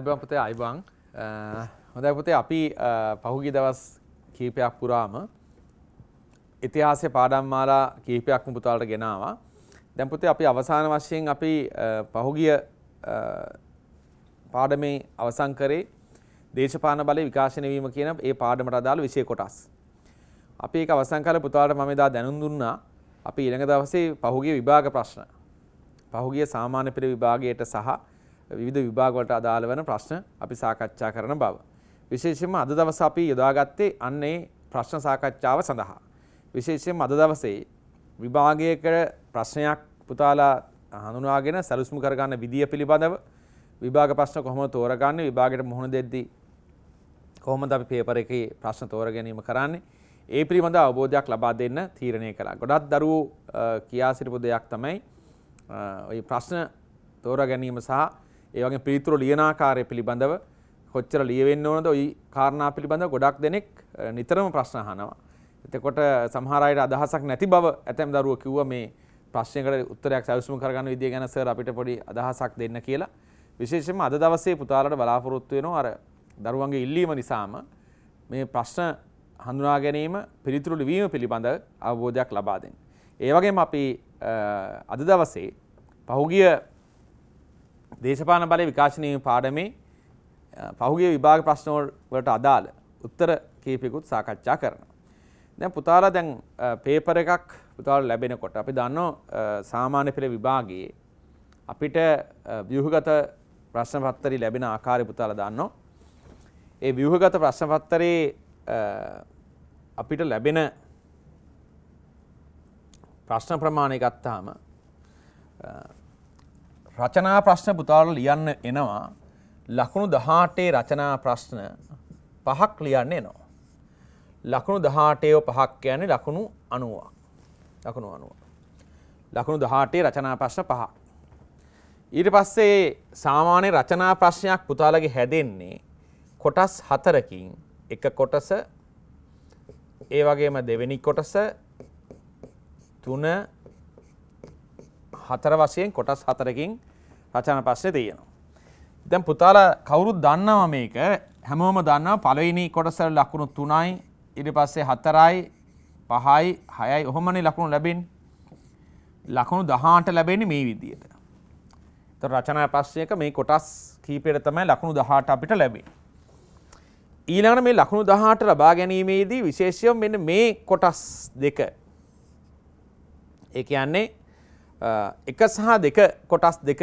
අයිබං පුතේ අයිබං හොඳයි පුතේ අපි පහුගිය දවස් කීපයක් පුරාම ඉතිහාසය පාඩම් මාලා කීපයක්ම පුතාලට ගෙනාවා. දැන් පුතේ අපි අවසාන වශයෙන් අපි පහුගිය පාඩමේ අවසන් කරේ දේශපාලන බලය විකාශනය වීම කියන ඒ පාඩමට අදාළ විෂය කොටස්. අපි ඒක අවසන් කරලා පුතාලට මම එදා දැනුම් දුන්නා. අපි ඊළඟ දවසේ පහුගිය විභාග ප්‍රශ්න. පහුගිය සාමාන්‍ය පෙළ විභාගයට සහ විධ විභාගවලට අදාළ වන ප්‍රශ්න අපි සාකච්ඡා කරන බව. විශේෂම අද දවස අපි යොදාගත්තේ අන්නේ ප්‍රශ්න සාකච්ඡාව සඳහා. විශේෂයෙන් අද දවසේ විභාගයක ප්‍රශ්නයක් පුතාලා හඳුනාගෙන සැලසුම් කරගන්න විදිය පිළිබඳව විභාග ප්‍රශ්න කොහොම තෝරගන්න විභාගයට මුහුණ දෙද්දී කොහොමද අපි පේපර එකේ ප්‍රශ්න තෝර ගැනීම කරන්නේ ඒ පිළිබඳ අවබෝධයක් ලබා දෙන්න තීරණය කළා. ගොඩක් දරුවෝ කියා සිටපු දෙයක් තමයි ওই ප්‍රශ්න තෝරා ගැනීම සහ ඒවගේ පිළිතුරු ලියනාකාරය පිළිබඳව කොච්චර ලියවෙන්න ඕනද ඔයි කාරණා පිළිබඳව ගොඩක් දෙනෙක් නිතරම ප්‍රශ්න අහනවා. එතකොට සමහර අයට අදහසක් නැති බව ඇතැම් දරුවෝ කිව්වා මේ ප්‍රශ්නයකට උත්තරයක් සැලසුම් කරගන්න විදිය ගැන සර් අපිට පොඩි අදහසක් දෙන්න කියලා. විශේෂයෙන්ම අද දවසේ පුතාලට බලාපොරොත්තු වෙනවා අර දරුවන්ගේ ඉල්ලීම නිසාම මේ ප්‍රශ්න හඳුනා ගැනීම පිළිතුරු ලිවීම පිළිබඳ අවබෝධයක් ලබා දෙන්න. ඒ වගේම අපි අද දවසේ පහුගිය දේශපාලන බලය විකාශනය පාඩමේ පහුගේ විභාග ප්‍රශ්නෝල් වලට අදාළ උත්තර කීපයකුත් සාකච්ඡා කරනවා. දැන් පුතාලා දැන් පේපර් එකක් පුතාලා ලැබෙනකොට අපි දන්නවා සාමාන්‍ය පෙළ විභාගයේ අපිට ව්‍යුහගත ප්‍රශ්න පත්තරي ලැබෙන ආකාරය පුතාලා දන්නවා. ඒ ව්‍යුහගත ප්‍රශ්න පත්තරේ අපිට ලැබෙන ප්‍රශ්න ප්‍රමාණය ගත්තාම රචනා ප්‍රශ්න පුතාට ලියන්න එනවා ලකුණු දහටේ රචනා ප්‍රශ්න පහක් ලියන්න එනවා. ලකුණු දහටයෝ පහක් යන්නේ ලකුණු අනුවක් ලකුණු අනුව. ලකුණු දහටේ රචනා ප්‍රශ්න පහ. ඊට පස්සේ සාමාන්‍ය රචනා ප්‍රශ්නයක් පුතාලගේ හැදෙන්නේ කොටස් හතරකින් එක කොටස ඒ වගේම දෙවෙනි කොටස තුන හතර වශයෙන් කොටස් හතරකින් වචන පස්සේ තියෙනවා. දැන් පුතාලා කවුරුත් දන්නවා මේක හැමෝම දන්නවා පළවෙනි කොටස ලකුණු 3යි ඊට පස්සේ 4යි 5යි 6යි ඔහොමනේ ලකුණු ලැබෙන්නේ. ලකුණු 18 ලැබෙන්නේ මේ විදිහට. එතකොට රචනා පස්සේක මේ කොටස් කීපයට තමයි ලකුණු 18 අපිට ලැබෙන්නේ. ඊළඟට මේ ලකුණු 18 ලබා ගැනීමේදී විශේෂයෙන් මෙන්න මේ කොටස් දෙක ඒ කියන්නේ එක සහ දෙක කොටස් දෙක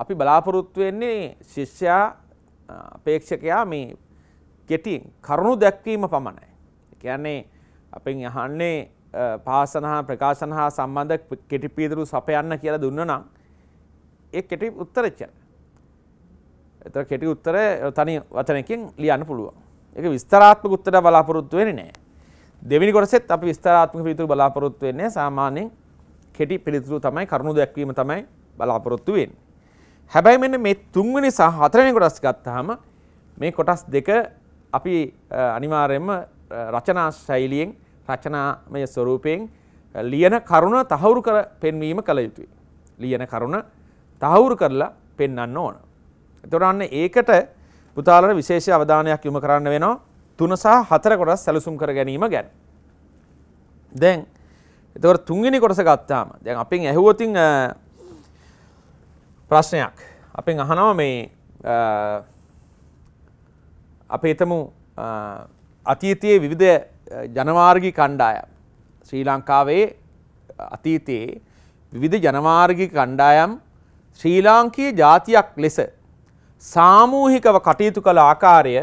අපි බලාපොරොත්තු වෙන්නේ ශිෂ්‍යයා අපේක්ෂකයා මේ කෙටි කරුණු දැක්වීම පමණයි. කියන්නේ අපෙන් අහන්නේ පාසන හා ප්‍රකාශන හා සම්බන්ධ කෙටි පීදුරු සපයන්න කියලා දුන්න නම් ඒ කෙටි උත්තරච්චන. එතර කෙටි උත්තර තනි වචනකින් ලියන්න පුළුවන්. ඒක විස්තරාත්මක උත්තර බලාපොරොත්තු වෙන්නේ නැහැ. දෙවෙනි කොටසෙත් අපි විස්තරාත්මක පිළිතුරු බලාපොරොත්තු වෙන්නේ සාමාන්‍යයෙන් කෙටි පිළිතුරු තමයි කරුණු දැක්වීම තමයි බලාපොරොත්තු වෙන්නේ. හැබැයි මෙන්න මේ තුන්වෙනි සහ හතරවෙනි කොටස් ගත්තාම මේ කොටස් දෙක අපි අනිවාර්යයෙන්ම රචනා ශෛලියෙන් රචනාමය ස්වරූපයෙන් ලියන කරුණ තහවුරු කර පෙන්වීම කළ යුතුයි. ලියන කරුණ තහවුරු කරලා පෙන්වන්න ඕන. එතකොට අන්න ඒකට පුතාලට විශේෂ අවධානයක් යොමු කරන්න වෙනවා. තුන සහ හතර කොටස් සැලසුම් කර ගැනීම ගැන. දැන් එතකොට තුන්වෙනි කොටස ගත්තාම දැන් අපින් ඇහුවොතින් ප්‍රශ්නයක් අපෙන් අහනවා මේ අපේ එතමු අතීතයේ විවිධ ජනවාර්ගි කණ්ඩායම් ශ්‍රී ලංකාවේ අතීතයේ විවිධ ජනවාර්ගි කණ්ඩායම් ශ්‍රී ලාංකීය ජාතියක් ලෙස සාමූහිකව කටයුතු කළ ආකාරය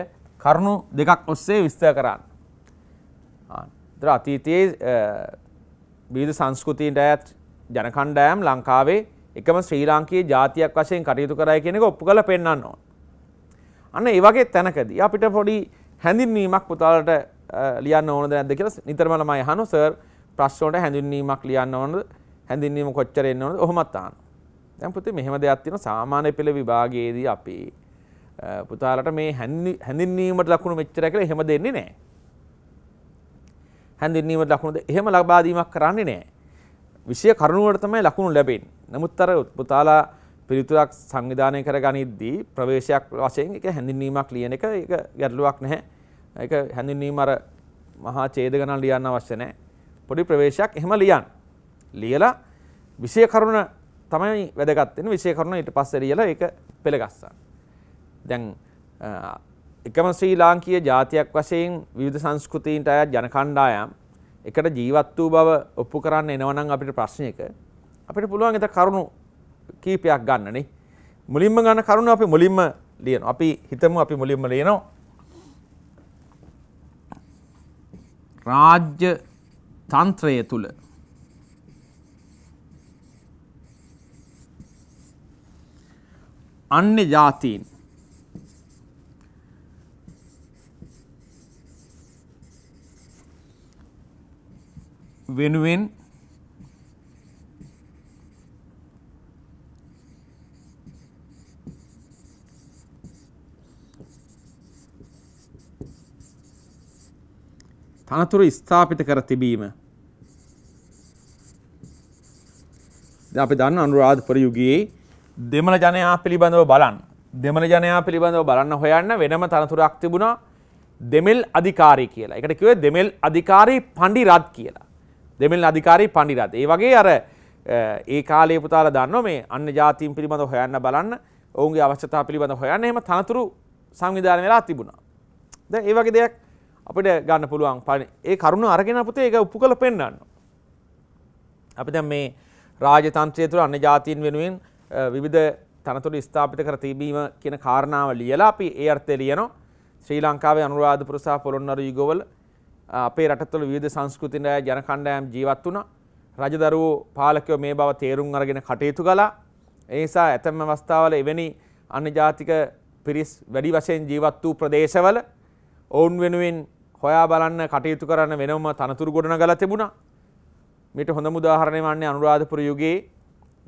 කරුණු දෙකක් ඔස්සේ විස්තර කරන්න. දර අතීතයේ විවිධ සංස්කෘතින්ට ඇත් ජනකණ්ඩෑම් ලංකාවේ එකම ශ්‍රී ලාංකයේ ජාතියක් වශයෙන් කටයුතු කරයි කෙනෙක ඔප්පු කළ පෙන්න්න ඕන. අන්න ඒ වගේ තැනකදී අපිට පොඩි හැඳින්වීමක් පුතාලට ලියන්න ඕනද නැද්ද කියලා නිතරමලමයි අහන සර් ප්‍රශ්න වලට හැඳින්වීමක් ලියන්න ඕනද හැඳින්වීම කොච්චර එන්න ඕනද ඔහොමත් අහනවා. දැන් පුතේ මෙහෙම දෙයක් තියෙනවා සාමාන්‍ය පෙළ විභාගයේදී අපි පුතාලට මේ හැඳින්වීමට ලකුණු මෙච්චර කියලා එහෙම දෙන්නේ නැහැ. හැඳින්වීමට ලකුණු එහෙම ලබා දීමක් කරන්නේ නැහැ. විෂය කරුණුවට තමයි ලකුණු ලැබෙන්නේ. නමුත් අර පුතාලා පිළිතුරක් සංවිධානය කර ගනිද්දී ප්‍රවේශයක් වශයෙන් එක හැඳින්වීමක් ලියන එක ඒක ගැටලුවක් නැහැ. ඒක හැඳින්වීම අර මහා ඡේද ගණන් ලියන්න අවශ්‍ය නැහැ. පොඩි ප්‍රවේශයක් එහෙම ලියන්න. ලියලා විෂය කරුණ තමයි වැදගත් වෙන්නේ. විෂය කරුණ ඊට පස්සේ ලියලා ඒක පෙළගස්සන්න. දැන් එකම ශ්‍රී ලාංකීය ජාතියක් වශයෙන් විවිධ සංස්කෘතීන්ට අයත් ජන කණ්ඩායම් එකට ජීවත් වූ බව ඔප්පු කරන්න එනවනම් අපිට ප්‍රශ්නයක අපිට පුළුවන් එත කරුණු කීපයක් ගන්නනේ මුලින්ම ගන්න කරුණු අපි මුලින්ම ලියන අපි හිතමු අපි මුලින්ම ලියනවා රාජ්‍ය තන්ත්‍රය තුළ අන්‍ය ජාතීන් වෙනුවෙන් තනතුරු ස්ථාපිත කර තිබීම. අපි දන්න අනුරාධපුර යුගයේ දෙමළ ජනයා පිළිබඳව බලන් දෙමළ ජනයා පිළිබඳව බලන්න හොයන්න වෙනම තනතුරක් තිබුණා දෙමෙල් අධිකාරී කියලා. එකට කිව්වේ දෙමෙල් අධිකාරී පණ්ඩිරත් කියලා. දෙමල් අධිකාරී පණ්ඩිරත් ඒ වගේ අර ඒ කාලේ පුතාල දන්න මේ අන්න ජාතීන් පිළිබඳ හොයන්න බලන්න ඔවුන්ගේ අවශ්‍යතා පිළිබඳ හොයන්න එම තනතුරු සංවිධාන වෙලා තිබුණා ද ඒ වගේ දෙයක් අපිට ගන්න පුළුවන් පණ ඒ කරුණු අරගෙන පුතේ ඒක උපු කළ පෙන්න්න අපි දැන් මේ රාජතන්ත්‍රය තුළ අන්න ජාතීන් වෙනුවෙන් විවිධ තනතුර ස්ථාපිත කර තිබීම කියන කාරණාව ලියලා අපි ඒ අර්ථය ලියනවා ශ්‍රී ලංකාවේ අනුරාධපුර සහ පොළොන්නරු යුගවල අපේ රටතුළ විධ සංස්කෘතිනය ජනකණ්ඩයම් ජීවත් වුණ රජදරුවෝ පාලකයෝ මේ බව තේරුම් අරගෙන කටයුතු කලා ඒසා ඇතැම අවස්ථාවල එවැනි අන්න ජාතික පිරිස් වැඩි වශයෙන් ජීවත් වූ ප්‍රදේශවල ඔවුන් වෙනුවෙන් හොයා බලන්න කටයුතු කරන්න වෙනම තනතුරු ගොඩන ගල තිබුණා මිට හොඳ මුදාහරණය වන්නේ අනුරාධපුර යුගයේ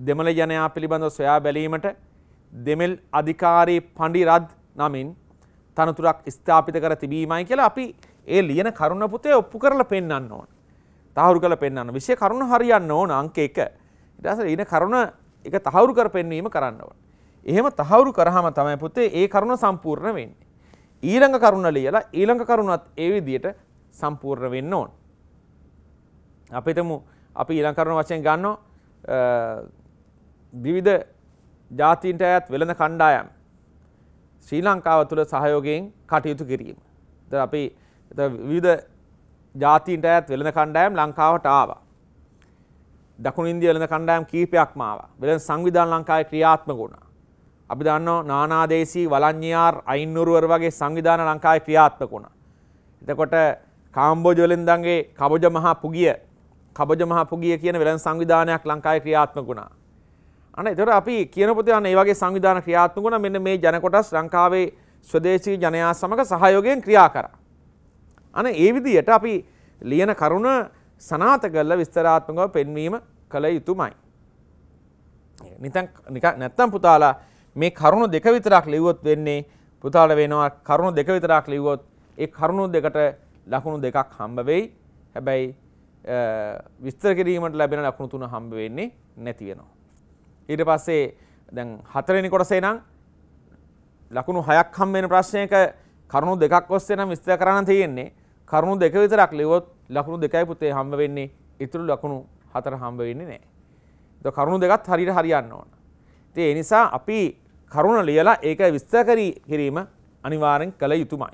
දෙමළ ජනයා පිළිබඳව සොයා බැලීමට දෙමෙල් අධිකාරී පණ්ඩිරද් නමින් තනතුරක් ස්ථාපිත කර තිබීමයි කියලා අපි ඒ ලියන කරුණ පුතේ ඔප්පු කරලා පෙන්වන්න ඕන. තහවුරු කරලා පෙන්වන්න. විෂය කරුණ හරියන්න ඕන අංක 1. ඊට පස්සේ ඊන කරුණ එක තහවුරු කර පෙන්වීම කරන්න ඕන. එහෙම තහවුරු කරාම තමයි පුතේ ඒ කරුණ සම්පූර්ණ වෙන්නේ. ඊළඟ කරුණ ලියලා ඊළඟ කරුණත් ඒ විදිහට සම්පූර්ණ වෙන්න ඕන. අපි හිතමු අපි ඊළඟ කරුණ වශයෙන් ගන්නවා විවිධ ජාතීන්ට අයත් වෙළඳ කණ්ඩායම් ශ්‍රී ලංකාව තුළ සහයෝගයෙන් කටයුතු කිරීම. ද අපි විධ ජාතීන්ට ඇත් වෙළඳ කණ්ඩායම් ලංකාවට ආවා. දකුණු ඉන්දිය වෙළඳ කණ්ඩායම් කීපයක් මාව වෙළඳ සංවිධාන ලංකාවේ ක්‍රියාත්මක වුණා. අපි දන්නවා නානාදේශී වලඤ්ඤාර් අයින්නුරුවර් වගේ සංවිධාන ලංකාවේ ක්‍රියාත්මක වුණා. එතකොට කාම්බෝජ වෙළඳන්ගේ කබොජ මහා පුගිය කබොජ මහා පුගිය කියන වෙළඳ සංවිධානයක් ලංකාවේ ක්‍රියාත්මක වුණා. අනේ එතකොට අපි කියන පොතේ අනේ මේ වගේ සංවිධාන ක්‍රියාත්මක වුණා මෙන්න මේ ජන කොටස් ලංකාවේ ස්වදේශී ජනයා සමග සහයෝගයෙන් ක්‍රියා කරා. අන ඒ විදියට අපි ලියන කරුණ සනාත කරලා විස්තරාත්මකව පෙන්වීම කළ යුතුමයි. නිතන් නැත්තම් පුතාලා මේ කරුණු දෙක විතරක් ලිව්වොත් වෙන්නේ පුතාල වෙනවා කරුණු දෙක විතරක් ලිව්වොත් ඒ කරුණු දෙකට ලකුණු දෙකක් හම්බ වෙයි. හැබැයි විස්තර කිරීමට ලැබෙන ලකුණු තුන හම්බ වෙන්නේ නැති වෙනවා. ඊට පස්සේ දැන් හතරවෙනි කොටසේ නම් ලකුණු හයක් හම්බ වෙන ප්‍රශ්නයක කරුණු දෙකක් ඔස්සේ නම් විස්තර කරන්න තියෙන්නේ. කරුණු දෙක විතරක් ලිවොත් ලකුණු දෙකයි පුතේ හම්බ වෙන්නේ. ඉතුරු ලකුණු හතර හම්බ වෙන්නේ නැහැ. ඒක කරුණු දෙකත් හරියට හරියන්න ඕන. ඉතින් ඒ නිසා අපි කරුණ ලියලා ඒක විස්තර කිරීම අනිවාර්යෙන් කළ යුතුමයි.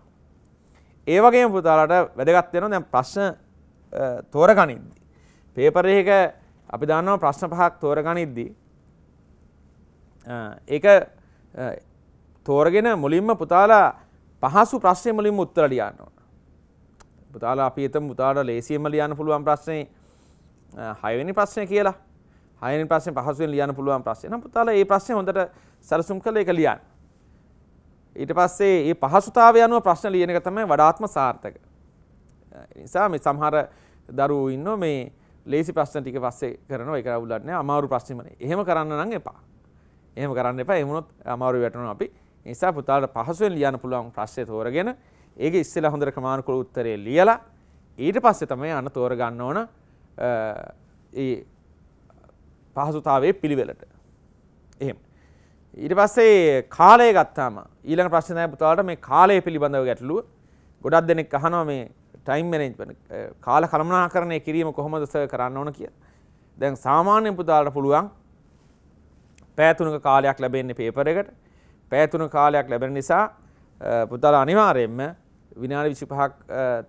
ඒ වගේම පුතාලාට වැදගත් වෙනවා දැන් ප්‍රශ්න තෝරගනිද්දී. පේපර් එක අපි දන්නවා ප්‍රශ්න පහක් තෝරගනිද්දී ඒක තෝරගෙන මුලින්ම පුතාලා පහසු ප්‍රශ්නේ මුලින්ම උත්තර ලියන්න ඕන. පුතාලා අපි එතම පුතාට ලේසියෙන්ම ලියන්න පුළුවන් ප්‍රශ්නේ හයවෙනි ප්‍රශ්නය කියලා. හයවෙනි ප්‍රශ්නේ පහසුවෙන් ලියන්න පුළුවන් ප්‍රශ්නේ. නම් පුතාලා මේ ප්‍රශ්නේ හොඳට සැලසුම් කරලා ඒක ලියන්න. ඊට පස්සේ මේ පහසුතාවය අනුව ප්‍රශ්න ලියන එක තමයි වඩාත්ම සාර්ථක. ඒ නිසා මේ සමහර දරුවෝ ඉන්නෝ මේ ලේසි ප්‍රශ්න ටික පස්සේ කරනවා ඒක අවුලක් නෑ. අමාරු ප්‍රශ්නෙමනේ. එහෙම කරන්න නම් එපා. එහෙම කරන්න එපා. එහෙම වුණොත් අමාරු වැටෙනවා අපි. ඒ නිසා පුතාලා පහසුවෙන් ලියන්න පුළුවන් ප්‍රශ්නේ තෝරගෙන ඒක ඉස්සෙලා හොඳට ක්‍රමානුකූල උත්තරේ ලියලා ඊට පස්සේ තමයි අන තෝරගන්න ඕන ඒ පහසුතාවයේ පිළිවෙලට. එහෙම. ඊට පස්සේ කාලය ගත්තාම ඊළඟ ප්‍රශ්නේ තමයි පුතාලට මේ කාලය පිළිබඳව ගැටලුව. ගොඩක් දෙනෙක් අහනවා මේ ටයිම් මැනේජ්මන්ට් කාල කළමනාකරණය කිරීම කොහොමද සර් කරන්න ඕන කියලා. දැන් සාමාන්‍ය පුතාලට පුළුවන් පැය තුනක කාලයක් ලැබෙන්නේ පේපර් එකට. පැය තුන කාලයක් ලැබෙන නිසා පුතාලා අනිවාර්යයෙන්ම විනාඩි විසිපහක්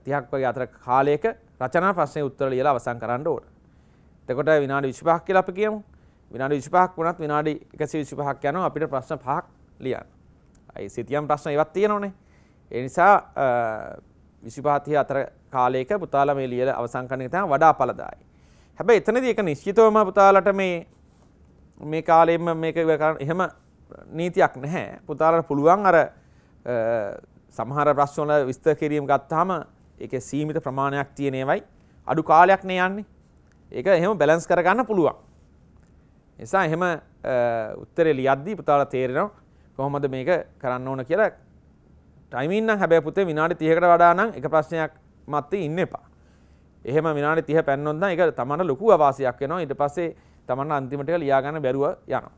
තිහක් වගේ අතර කාලයක රචනා ප්‍රශ්නය උත්තර ලියලා අවසන් කරන්න ඕන. එතකොට විනාඩි විසිපහක් කියලා අපි කියමු. විනාඩි විසිපහක් වුණත් විනාඩි 125ක් යනවා අපිට ප්‍රශ්න පහක් ලියන්න. අයි සිතියම් ප්‍රශ්න ඒවත් තියෙනවනේ. ඒ නිසා 25 අතර කාලයක පුතාලා මේ ලියලා අවසන් කරන එක තමයි වඩා ඵලදායි. හැබැයි එතනදී ඒක නිශ්චිතවම පුතාලට මේ මේ කාලෙම මේක එහෙම නීතියක් නැහැ. පුතාලට පුළුවන් අර සමහර ප්‍රශ්න වල විස්තර කිරීම ගත්තාම ඒකේ සීමිත ප්‍රමාණයක් තියෙන ඒවයි අඩු කාලයක් නේ යන්නේ. ඒක එහෙම බැලන්ස් කරගන්න පුළුවන්. නිසා එහෙම උත්තරේ ලියද්දී පුතාලා තේරෙනවා කොහොමද මේක කරන්න ඕන කියලා. ටයිමින් නම් හැබැයි පුතේ විනාඩි 30කට වඩා නම් එක ප්‍රශ්නයක් මැත්තේ ඉන්න එපා. එහෙම විනාඩි 30 පැන්නොත් නම් ඒක තමන්න ලොකු අවාසියක් වෙනවා. ඊට පස්සේ තමන්න අන්තිමට ඒක ලියා ගන්න බැරුව යනවා.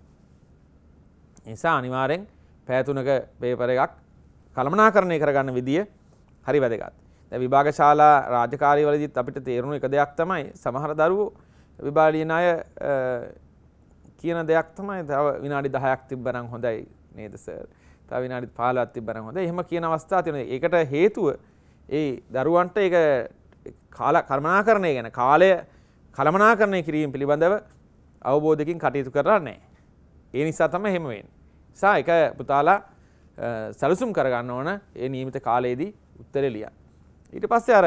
නිසා අනිවාර්යෙන් පෑය තුනක පේපර් එකක් කළමනාකරණය කරගන්න විදිය හරි වැදගත්. දැන් විභාග ශාලා රාජකාරීවලදීත් අපිට තේරුණු එක දෙයක් තමයි සමහර දරුවෝ විභාගලියන අය කියන දෙයක් තමයි තව විනාඩි 10ක් තිබ්බනම් හොඳයි නේද සර්. තව විනාඩි 15ක් තිබ්බනම් හොඳයි. එහෙම කියන අවස්ථා තියෙනවා. ඒකට හේතුව ඒ දරුවන්ට ඒක කාල කර්මනාකරණය ගැන කාලය කළමනාකරණය කිරීම පිළිබඳව අවබෝධකින් කටයුතු කරලා නැහැ. ඒ නිසා තමයි එහෙම වෙන්නේ. සා එක පුතාලා සැලසුම් කරගන්න ඕන ඒ නීමිත කාලයේදී උත්තරේ ලියන්න. ඊට පස්සේ අර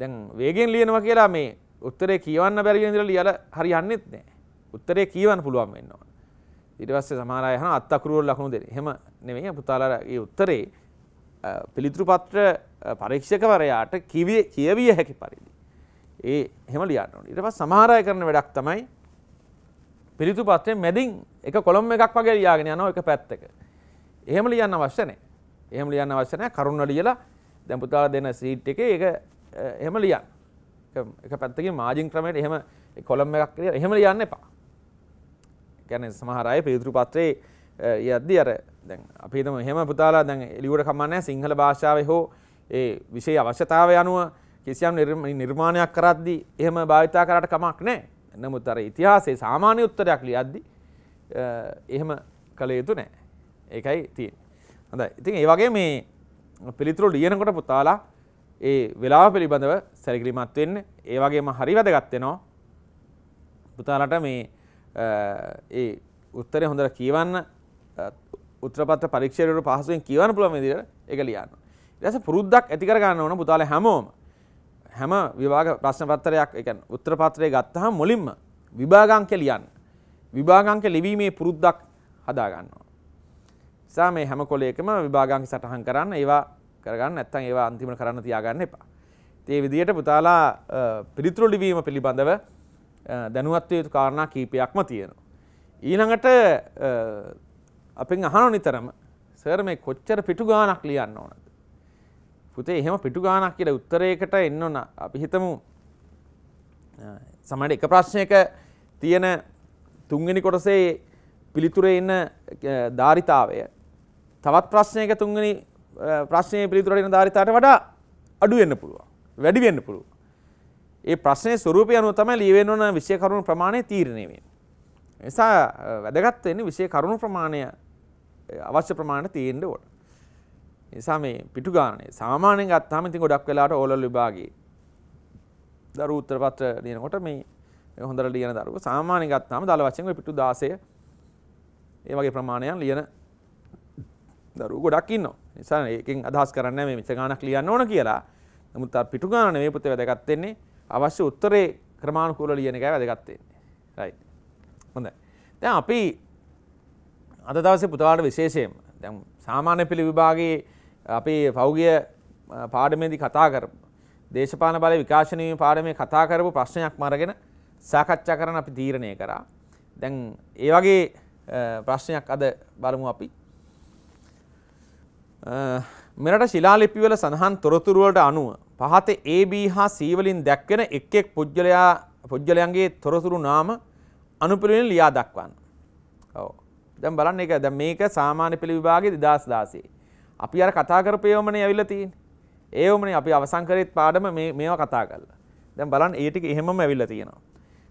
දැන් වේගෙන් ලියනවා කියලා මේ උත්තරේ කියවන්න බැරි වෙන ඉඳලා ලියලා හරියන්නේත් නැහැ. උත්තරේ කියවන්න පුළුවන් වෙන්න ඕන. ඊට පස්සේ සමහර අය අහන අත්අකුරු වල ලකුණු දෙන්නේ. එහෙම නෙමෙයි පුතාලා ඒ උත්තරේ පිළිතුරු පත්‍ර පරීක්ෂකවරයාට කිවිය කියවිය හැකි පරිදි. ඒ එහෙම ලියන්න ඕනේ. ඊට පස්සේ සමහර අය කරන වැඩක් තමයි පිළිතුරු පත්‍රයෙන් මැදින් එක කොලම් එකක් වගේ ලියාගෙන යනවා එක පැත්තක. එහෙම ලියන්න අවශ්‍ය නැහැ. එහෙම ලියන්න අවශ්‍ය නැහැ. කරුණ ලියලා දැන් පුතාලා දෙන සීට් එකේ ඒක එහෙම ලියන්න. එක පැත්තකින් මාජින් ක්‍රමයට එහෙම කොලම් එකක් කියලා එහෙම ලියන්න එපා. කියන්නේ සමහර අය පේතෘ පත්‍රයේ යද්දී අර දැන් අපි හිතමු එහෙම පුතාලා දැන් එළියට කමන්නේ සිංහල භාෂාවේ හෝ ඒ විෂය අවශ්‍යතාවය අනුව කිසියම් නිර්මාණයක් කරද්දී එහෙම භාවිතා කරාට කමක් නැහැ. නමුත් අර ඉතිහාසයේ සාමාන්‍ය උත්තරයක් ලියද්දී එහෙම කළ යුතු නැහැ. ඒකයි තියෙන් හඳයි ඉතින් ඒ වගේ මේ පිළිතුරු ලියනකොට පුතාලා ඒ වෙලා පිළිබඳව සැරිකිලිමත් වෙන්න ඒ වගේම හරි වැදගත්වෙනවා පුතාලට මේ ඒ උත්තරය හොඳට කියවන්න උත්‍රපත්ත පරීක්ෂයට පහසුවෙන් කියවන්න පුළුවන් විදිහට ඒක ලියන්න. ඊට පුරුද්දක් ඇති කර ගන්න ඕන පුතාලා හැමෝම හැම විභාග ප්‍රශ්න පත්‍රයක් ඒ කියන්නේ උත්තර පත්‍රය ගත්තාම මුලින්ම විභාගාංක ලියන්න. විභාගාංක ලිවීමේ පුරුද්දක් හදා ගන්නවා. නිසා මේ හැම කොලයකම විභාගාංක සටහන් කරන්න ඒවා කරගන්න නැත්තම් ඒවා අන්තිමට කරන්න තියාගන්න එපා. ඒ විදිහට පුතාලා පිළිතුරු ලිවීම පිළිබඳව දැනුවත් යුතු කාරණා කීපයක්ම තියෙනවා. ඊළඟට අපෙන් අහන නිතරම සර් මේ කොච්චර පිටු ගාණක් ලියන්න ඕනද? පුතේ එහෙම පිටු ගාණක් කියලා උත්තරයකට එන්න ඕන. අපි හිතමු සමහර එක ප්‍රශ්නයක තියෙන තුන්වෙනි කොටසේ පිළිතුරේ ඉන්න ධාරිතාවය තවත් ප්‍රශ්නයක තුන්ගනි ප්‍රශ්නය පිළිතුරට ධාරිතාට වඩා අඩුවෙන්න්න පුළුවන් වැඩිවෙන්න පුළුව. ඒ ප්‍රශ්නය ස්වරූපය අනුව තමයි ලියවෙන වන විෂය කරුණු ප්‍රමාණය තීරණය වෙන්. නිසා වැදගත් වෙන්නේ විෂය කරුණු ප්‍රමාණය අවශ්‍ය ප්‍රමාණය තියෙන්න ඕන. නිසා මේ පිටු ගානේ සාමාන්‍යයෙන් ගත්තාම ඉතින් ගොඩක් වෙලාවට ඕලල් විභාගේ දරුවෝ උත්තර පත්‍ර ලියනකොට මේ හොඳට ලියන දරුවෝ සාමාන්‍යයෙන් ගත්තාම දල වශයෙන් ඔය පිටු 16 ඒ වගේ ප්‍රමාණයන් ලියන දරු ගොඩක් ඉන්න නිසා ඒකින් අදහස් කරන්න මේ මිසගානක් ලියන්න ඕන කියලා නමුත් පිටු ගාන මේ පොතේ වැදගත්තෙන්නේ අවශ්‍ය උත්තරේ ක්‍රමාණුකූල ලියන එකයි වැදගත්තෙන්නේ රයි හොඳ දැන් අපි අද දවසේ පුතාලාට විශේෂයෙන් දැන් සාමාන්‍ය පිළි විභාගයේ අපේ පෞගිය පාඩමේදී කතා කරපු දේශපාලන බල විකාශනය පාඩමේ කතා කරපු ප්‍රශ්නයක් මරගෙන සාකච්ඡා කරන අපි තීරණය කරා දැන් ඒ වගේ ප්‍රශ්නයක් අද බලමු අපි මෙරට ශිලාලිපිවල සඳහන් තොරතුරුවලට අනුව පහත AB හා C වලින් දැක්වෙන එක් එක් පුජ්‍යලයා පුජ්‍යලයන්ගේ තොරතුරු නාම අනුපිළිවෙලින් ලියා දක්වන්න. ඔව්. දැන් බලන්න ඒක දැන් මේක සාමාන්‍ය පෙළ විභාගයේ 2016. අපි අර කතා කරපු ඒවමනේ ඇවිල්ලා තියෙන්නේ. ඒවමනේ අපි අවසන් කරේත් පාඩම මේ මේවා කතා කරලා. දැන් බලන්න ඒ ටික එහෙමම ඇවිල්ලා තියෙනවා.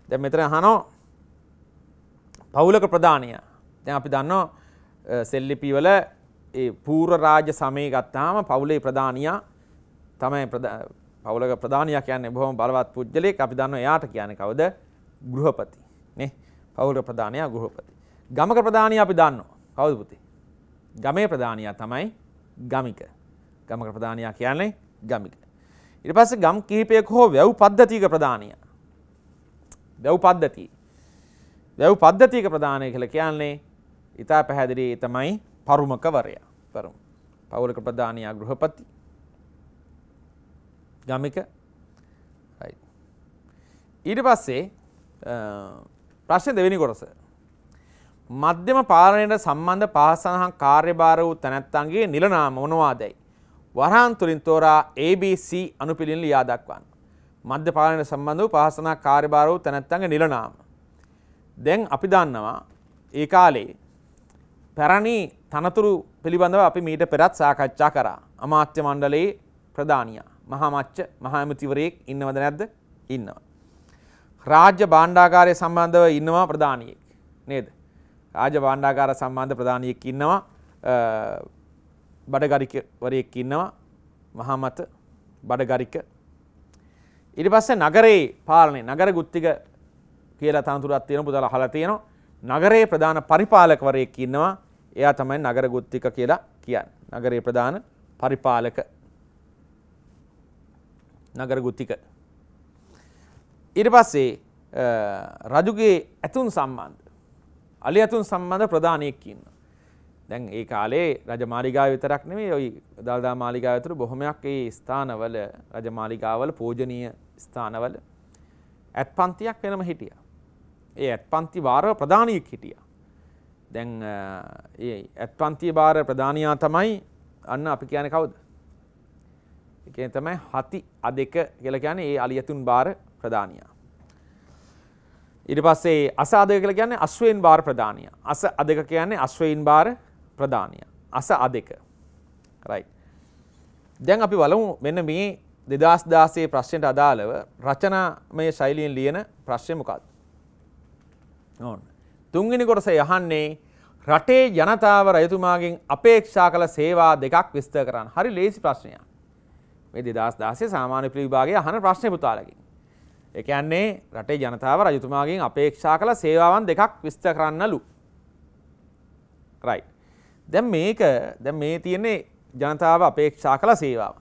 දැන් මෙතන අහනවා පවුලක ප්‍රධානියා. දැන් අපි දන්නවා සෙල්ලිපි වල ඒ පූර්ව රාජ්‍ය සමය ගත්තාම පවුලේ ප්‍රධානියා තමයි පවුලක ප්‍රධානියා කියන්නේ බොහොම බලවත් පුද්ගලයෙක්. අපි දන්නවා එයාට කියන්නේ කවුද? ගෘහපති. නේ? පවුලක ප්‍රධානියා ගෘහපති. ගමක ප්‍රධානියා අපි දන්නවා. කවුද පුතේ? ගමේ ප්‍රධානියා තමයි ගමික. ගමක ප්‍රධානියා කියන්නේ ගමික. ඊට පස්සේ ගම් කිහිපයක හෝ වැව් පද්ධතියක ප්‍රධානිය. වැව් පද්ධතිය. වැව් පද්ධතියක ප්‍රධානය කියලා කියන්නේ ඊට පැහැදිලි තමයි පරුමකවරයා පරුම පවුලක ප්‍රධානයා ගෘහපති ගමික ඊට පස්සේ ප්‍රශ්න දෙවෙනි කොටස මධ්‍යම පාලනයට සම්බන්ධ පාසනහන් කාර්යභාර වූ තැනැත්තන්ගේ නිලනාම මොනවාදැයි වරහන් තුලින් තෝරා ABC අනුපිළිවෙල ලියා දක්වන්න මධ්‍ය පාලනයට සම්බන්ධ වූ පාසනා කාර්යභාර වූ තැනැත්තන්ගේ නිලනාම දැන් අපි දන්නවා ඒ කාලේ පැරණි තනතුරු පිළිබඳව අපි මීට පෙරත් සාකච්ඡා කරා. අමාත්‍ය මණ්ඩලයේ ප්‍රධානියා මහාමච්ච මහාමතිවරයෙක් ඉන්නවද නැද්ද? ඉන්නවා. රාජ්‍ය භාණ්ඩාගාරය සම්බන්ධව ඉන්නවා ප්‍රධානියෙක්. නේද? රාජ්‍ය භාණ්ඩාගාර සම්බන්ධ ප්‍රධානියෙක් ඉන්නවා. බඩගරිකවරයෙක් ඉන්නවා. මහාමත බඩගරික ඊට පස්සේ නගරයේ පාලනය නගර ගුත්තික කියලා තනතුරක් තියෙන පුතලා අහලා තියෙනවා. නගරයේ ප්‍රධාන පරිපාලකවරයෙක් ඉන්නවා. එයා තමයි නගර ගුත්තික කියලා කියන්න. නගරේ ප්‍රධාන පරිපාලක නගර ගුත්තික. ඉට පස්සේ රජුගේ ඇතුන් සම්බන්ධ. අලි ඇතුන් සම්බන්ධ ප්‍රධානයක් ඉන්න. දැන් ඒ කාලේ රජමාලිගා විතරක් නෙමේ ඔයි දල්දා මාලිගාවතුර බොහොමයක් ඒ ස්ථානවල රජමාලිගාවල පෝජනීය ස්ථානවල ඇත් පන්තියක් වෙනම හිටිය. ඒ ඇත් පන්ති වාරව ප්‍රධානයක් හිටියා. දැන් ඒ ඇත්පන්තිය භාර ප්‍රධානයා තමයි අන්න අපි කියන කවුද එකේ තමයි හති අ දෙක කියලා කියන්නේ ඒ අලියතුන් භාර ප්‍රධානියා ඊට පස්සේ අස අ දෙක කියලා කියන්නේ අශ්වයින් භාර ප්‍රධානියා අස අ දෙක කියන්නේ අශ්වයින් භාර ප්‍රධානියා අස අ දෙක රයිට් දැන් අපි බලමු මෙන්න මේ 2016 ප්‍රශ්නයට අදාළව රචනාමය ශෛලියෙන් ලියන ප්‍රශ්නේ මොකක්ද ඕන තුන්ගනි කොටස යහන්නේ රටේ ජනතාව රයතුමාගෙන් අපේක්ෂා කළ සේවා දෙකක් විස්ත කරන්න හරි ලේසි ප්‍රශ්නය මේ දෙදස් දාසේ සාමාන්‍ය ප්‍රවිභාගේ අහන ප්‍රශ්න පුතාලකින් එකන්නේ රටේ ජනතාව රජතුමාගෙන් අපේක්ෂා කළ සේවාවන් දෙකක් විස්ත කරන්නලු රයි දැම් මේක දැ මේ තියන්නේ ජනතාව අපේක්ෂා කළ සේවාව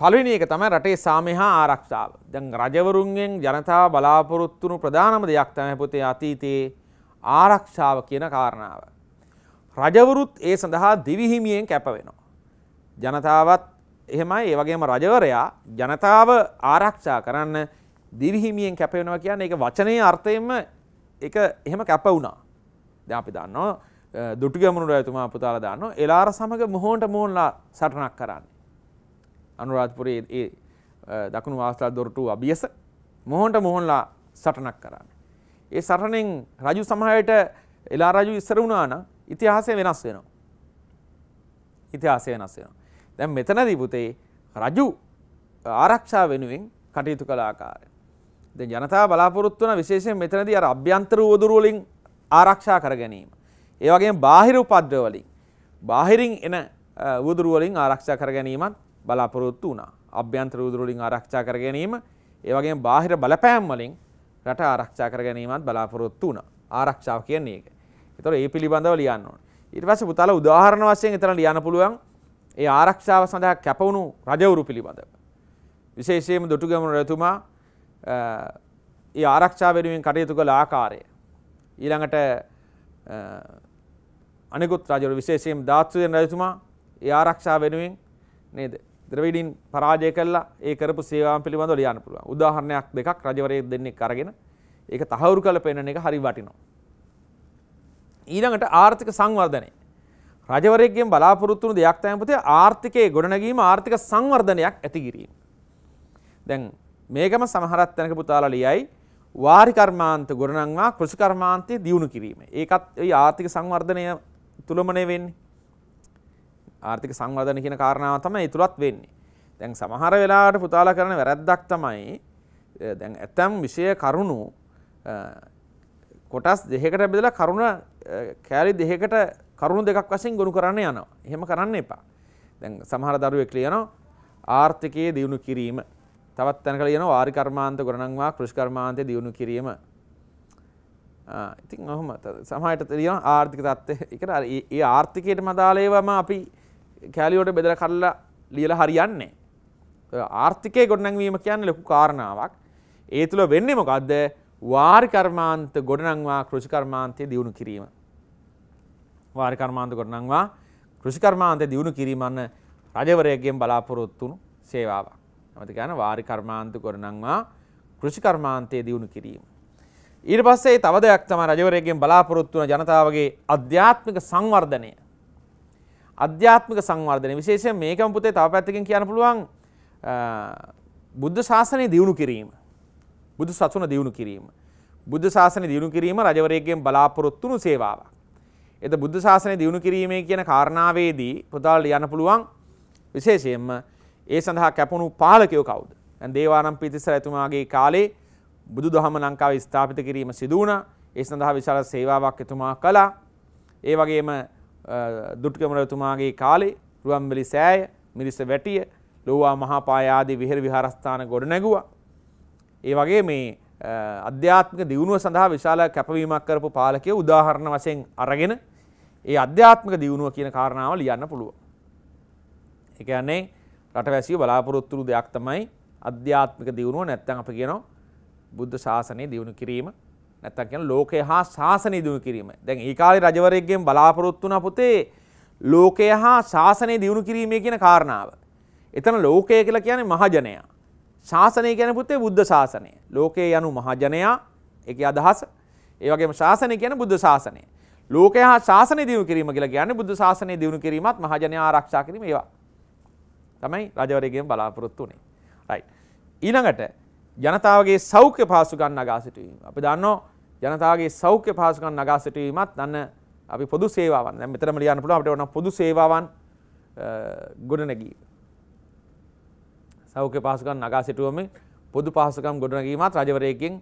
පලවිනි එක තමයි රටේ සාමය හා ආරක්ෂාව දැන් රජවරුන්ගෙන් ජනතාව බලාපොරොත්තුණු ප්‍රධානම දෙයක් තමයි පුතේ අතීතයේ ආරක්ෂාව කියන කාරණාව. රජවරුත් ඒ සඳහා දිවිහිමියෙන් කැප වෙනවා. ජනතාවත් එහෙමයි ඒ වගේම රජවරයා ජනතාව ආරක්ෂා කරන්න දිවිහිමියෙන් කැපවෙනවා කියන්න එක වචනය අර්ථයෙන්ම එක එහෙම කැප වුණා ද අපි දන්නවා දුටිගමනුට ඇතුමා පුතාල දන්න එලාර සමඟ මොහෝන්ට මෝන්ලා සටනක් කරන්න. අනුරාධපුරේ ඒ දකුණු වාස්ථා දොරටු අභියස මොහොන්ට මොහොන්ලා සටනක් කරන්න. ඒ සරණෙන් රජු සමහරට එලා රජු ඉස්සර වුණා නම් ඉතිහාසය වෙනස් වෙනවා. ඉතිහාසය වෙනස් වෙනවා. දැන් මෙතනදී පුතේ රජු ආරක්ෂා වෙනුවෙන් කටයුතු කළ ආකාරය. දැන් ජනතාව බලාපොරොත්තු වන විශේෂයෙන් මෙතනදී අර අභ්‍යන්තර උවදුරු වලින් ආරක්ෂා කර ගැනීම. ඒ වගේම බාහිර උපද්‍රව වලින් බාහිරින් එන උවදුරු වලින් ආරක්ෂා කර ගැනීමත් බලාපොරොත්තු වුණා. අභ්‍යන්තර උවදුරු වලින් ආරක්ෂා කර ගැනීම ඒ වගේම බාහිර බලපෑම් වලින් රට ආරක්ෂා කර ගැනීමත් බලාපොරොත්තු වුණා. ආරක්ෂාව කියන්නේ ඒක. ඒතකොට ඒ පිළිබඳව ලියන්න ඕන. ඊට පස්සේ පුතාලා උදාහරණ වශයෙන් එතන ලියන්න පුළුවන් ඒ ආරක්ෂාව සඳහා කැපවුණු රජවරු පිළිබඳව. විශේෂයෙන්ම දුටුගැමුණු රජතුමා ඒ ආරක්ෂාව වෙනුවෙන් කටයුතු කළ ආකාරය. ඊළඟට අනිකුත් රජවරු විශේෂයෙන් දාත්සුදෙන් රජතුමා ඒ ආරක්ෂාව වෙනුවෙන් නේද ද්‍රවිඩින් පරාජය කළා ඒ කරපු සේවාවන් පිළිබඳව ලියන්න පුළුවන්. උදාහරණයක් දෙකක් රජවරයෙක් දෙන්නෙක් අරගෙන ඒක තහවුරු කරලා පෙන්වන එක හරි වටිනවා. ඊළඟට ආර්ථික සංවර්ධනය. රජවරයෙක්ගෙන් බලාපොරොත්තු වුණු දෙයක් තමයි පුතේ ආර්ථිකයේ ගොඩනැගීම ආර්ථික සංවර්ධනයක් ඇති කිරීම. දැන් මේකම සමහරක් තැනක පුතාලා ලියයි වාරි කර්මාන්ත ගොඩනංවා කෘෂි කර්මාන්තය දියුණු කිරීම. ඒකත් ඒ ආර්ථික සංවර්ධනය තුලමනේ වෙන්නේ. ආර්ථික සංවර්ධන කියන කාරණාව තමයි ඒ තුලත් වෙන්නේ. දැන් සමහර වෙලාවට පුතාලා කරන වැරද්දක් තමයි දැන් ඇතම් විෂය කරුණු කොටස් දෙකකට බෙදලා කරුණ කෑලි දෙකකට කරුණු දෙකක් වශයෙන් ගොනු කරන්න යනවා. එහෙම කරන්න එපා. දැන් සමහර දරුවෙක් ලියනවා ආර්ථිකයේ දියුණු කිරීම. තවත් තැනක ලියනවා වාරි කර්මාන්ත ගොඩනංවා කෘෂි කර්මාන්තයේ දියුණු කිරීම. ඉතින් ඔහොම සමහරට ලියනවා ආර්ථික தත්ත්වය. ඒකට ඒ ආර්ථිකයටම අදාළ ඒවාම අපි කෑලියෝට බෙදර කරලා ලියල හරියන්නේ. ආර්ථිකය ගොඩනැවීම කියන්න ලොකු කාරණාවක් ඒ තුළ වෙන්නේ මොකක්ද වාරිකර්මාන්ත ගොඩනංවා කෘෂිකර්මාන්තය දියුණු කිරීම. වාරිකර්මාන්ත ගොඩනංවා කෘෂිකර්මාන්තය දියුණු කිරීමන්න රජවරයගෙන් බලාපොරොත්තුණු සේවාවක්. ඇමති ගැන වාරිකර්මාන්ත ගොඩනංවා කෘෂිකර්මාන්තය දියුණු කිරීම. ඊට පස්සේ තවදයක් තම රජවරයගෙන් බලාපොරොත්තුවන ජනතාවගේ අධ්‍යාත්මික සංවර්ධනය අධ්‍යාත්මික සංවර්ධනය විශේෂයෙන් මේකම පුතේ තව පැත්තකින් කියන්න පුළුවන් බුද්ධ ශාසනය දියුණු කිරීම. බුදු සසුන දියුණු කිරීම. බුද්ධ ශාසනය දියුණු කිරීම රජවරයෙක්ගෙන් බලාපොරොත්තු වුණු සේවාවක්. එද බුද්ධ ශාසනය දියුණු කිරීමේ කියන කාරණාවේදී පුතාල ලියන්න පුළුවන් විශේෂයෙන්ම ඒ සඳහා කැපුණු පාලකයෝ කවුද? දැන් දේවානම් පිතිස්සර එතුමාගේ කාලේ බුදුදහම ලංකාවේ ස්ථාපිත කිරීම සිදු වුණා. ඒ සඳහා විශාල සේවාවක් එතුමා කළා. ඒ වගේම දුට්කමරතුමාගේ කාලේ රුවම්බලි සෑය මිරිස වැටිය ලෝවා මහාපායාදී විහෙර විහාරස්ථාන ගොඩනැගුවා. ඒ වගේ මේ අධ්‍යාත්මික දියුණුව සඳහා විශාල කැපවීමක් කරපු පාලකය උදාහරණ වශයෙන් අරගෙන ඒ අධ්‍යාත්මික දියුණුව කියන කාරණාව ලියන්න පුළුවන්. ඒ කියන්නේ රටවැසිය බලාපොරොත්තු දෙයක් තමයි අධ්‍යාත්මික දියුණුව නැත්නම් අපි කියනවා බුද්ධ ශාසනය දියුණු කිරීම නැත්තම් කියන ලෝකය හා ශාසනය දියුණු කිරීම. දැන් ඒ කාලේ රජවරයෙක්ගෙන් බලාපොරොත්තු වුණා පුතේ ලෝකය හා ශාසනය දියුණු කිරීමේ කියන කාරණාව. එතන ලෝකය කියලා කියන්නේ මහජනයා. ශාසනය කියන්නේ පුතේ බුද්ධ ශාසනය. ලෝකය යනු මහජනයා ඒකේ අදහස. ඒ වගේම ශාසනය කියන්නේ බුද්ධ ශාසනය. ලෝකය හා ශාසනය දියුණු කිරීම කියලා කියන්නේ බුද්ධ ශාසනය දියුණු කිරීමත් මහජනයා ආරක්ෂා කිරීම ඒවා. තමයි රජවරයෙක්ගෙන් බලාපොරොත්තු වුණේ. රයිට්. ඊළඟට ජනතාවගේ සෞඛ්‍ය පාසුකන් නගාසිටවීම. අපි දන්නෝ ජනතාවගේ සෞඛ්‍ය පාසුකන් නගාසිටවීමත් දන්න අපි පොදු සේවාවන් දැන් මෙතනම ලියන්න පුළුවන් අපිට ඕන පොදු සේවාවන් ගොඩනැගීම. සෞඛ්‍ය පාසුකම් නගා සිටුවමින් පොදු පහසුකම් ගොඩනැගීමත් රජවරයකින්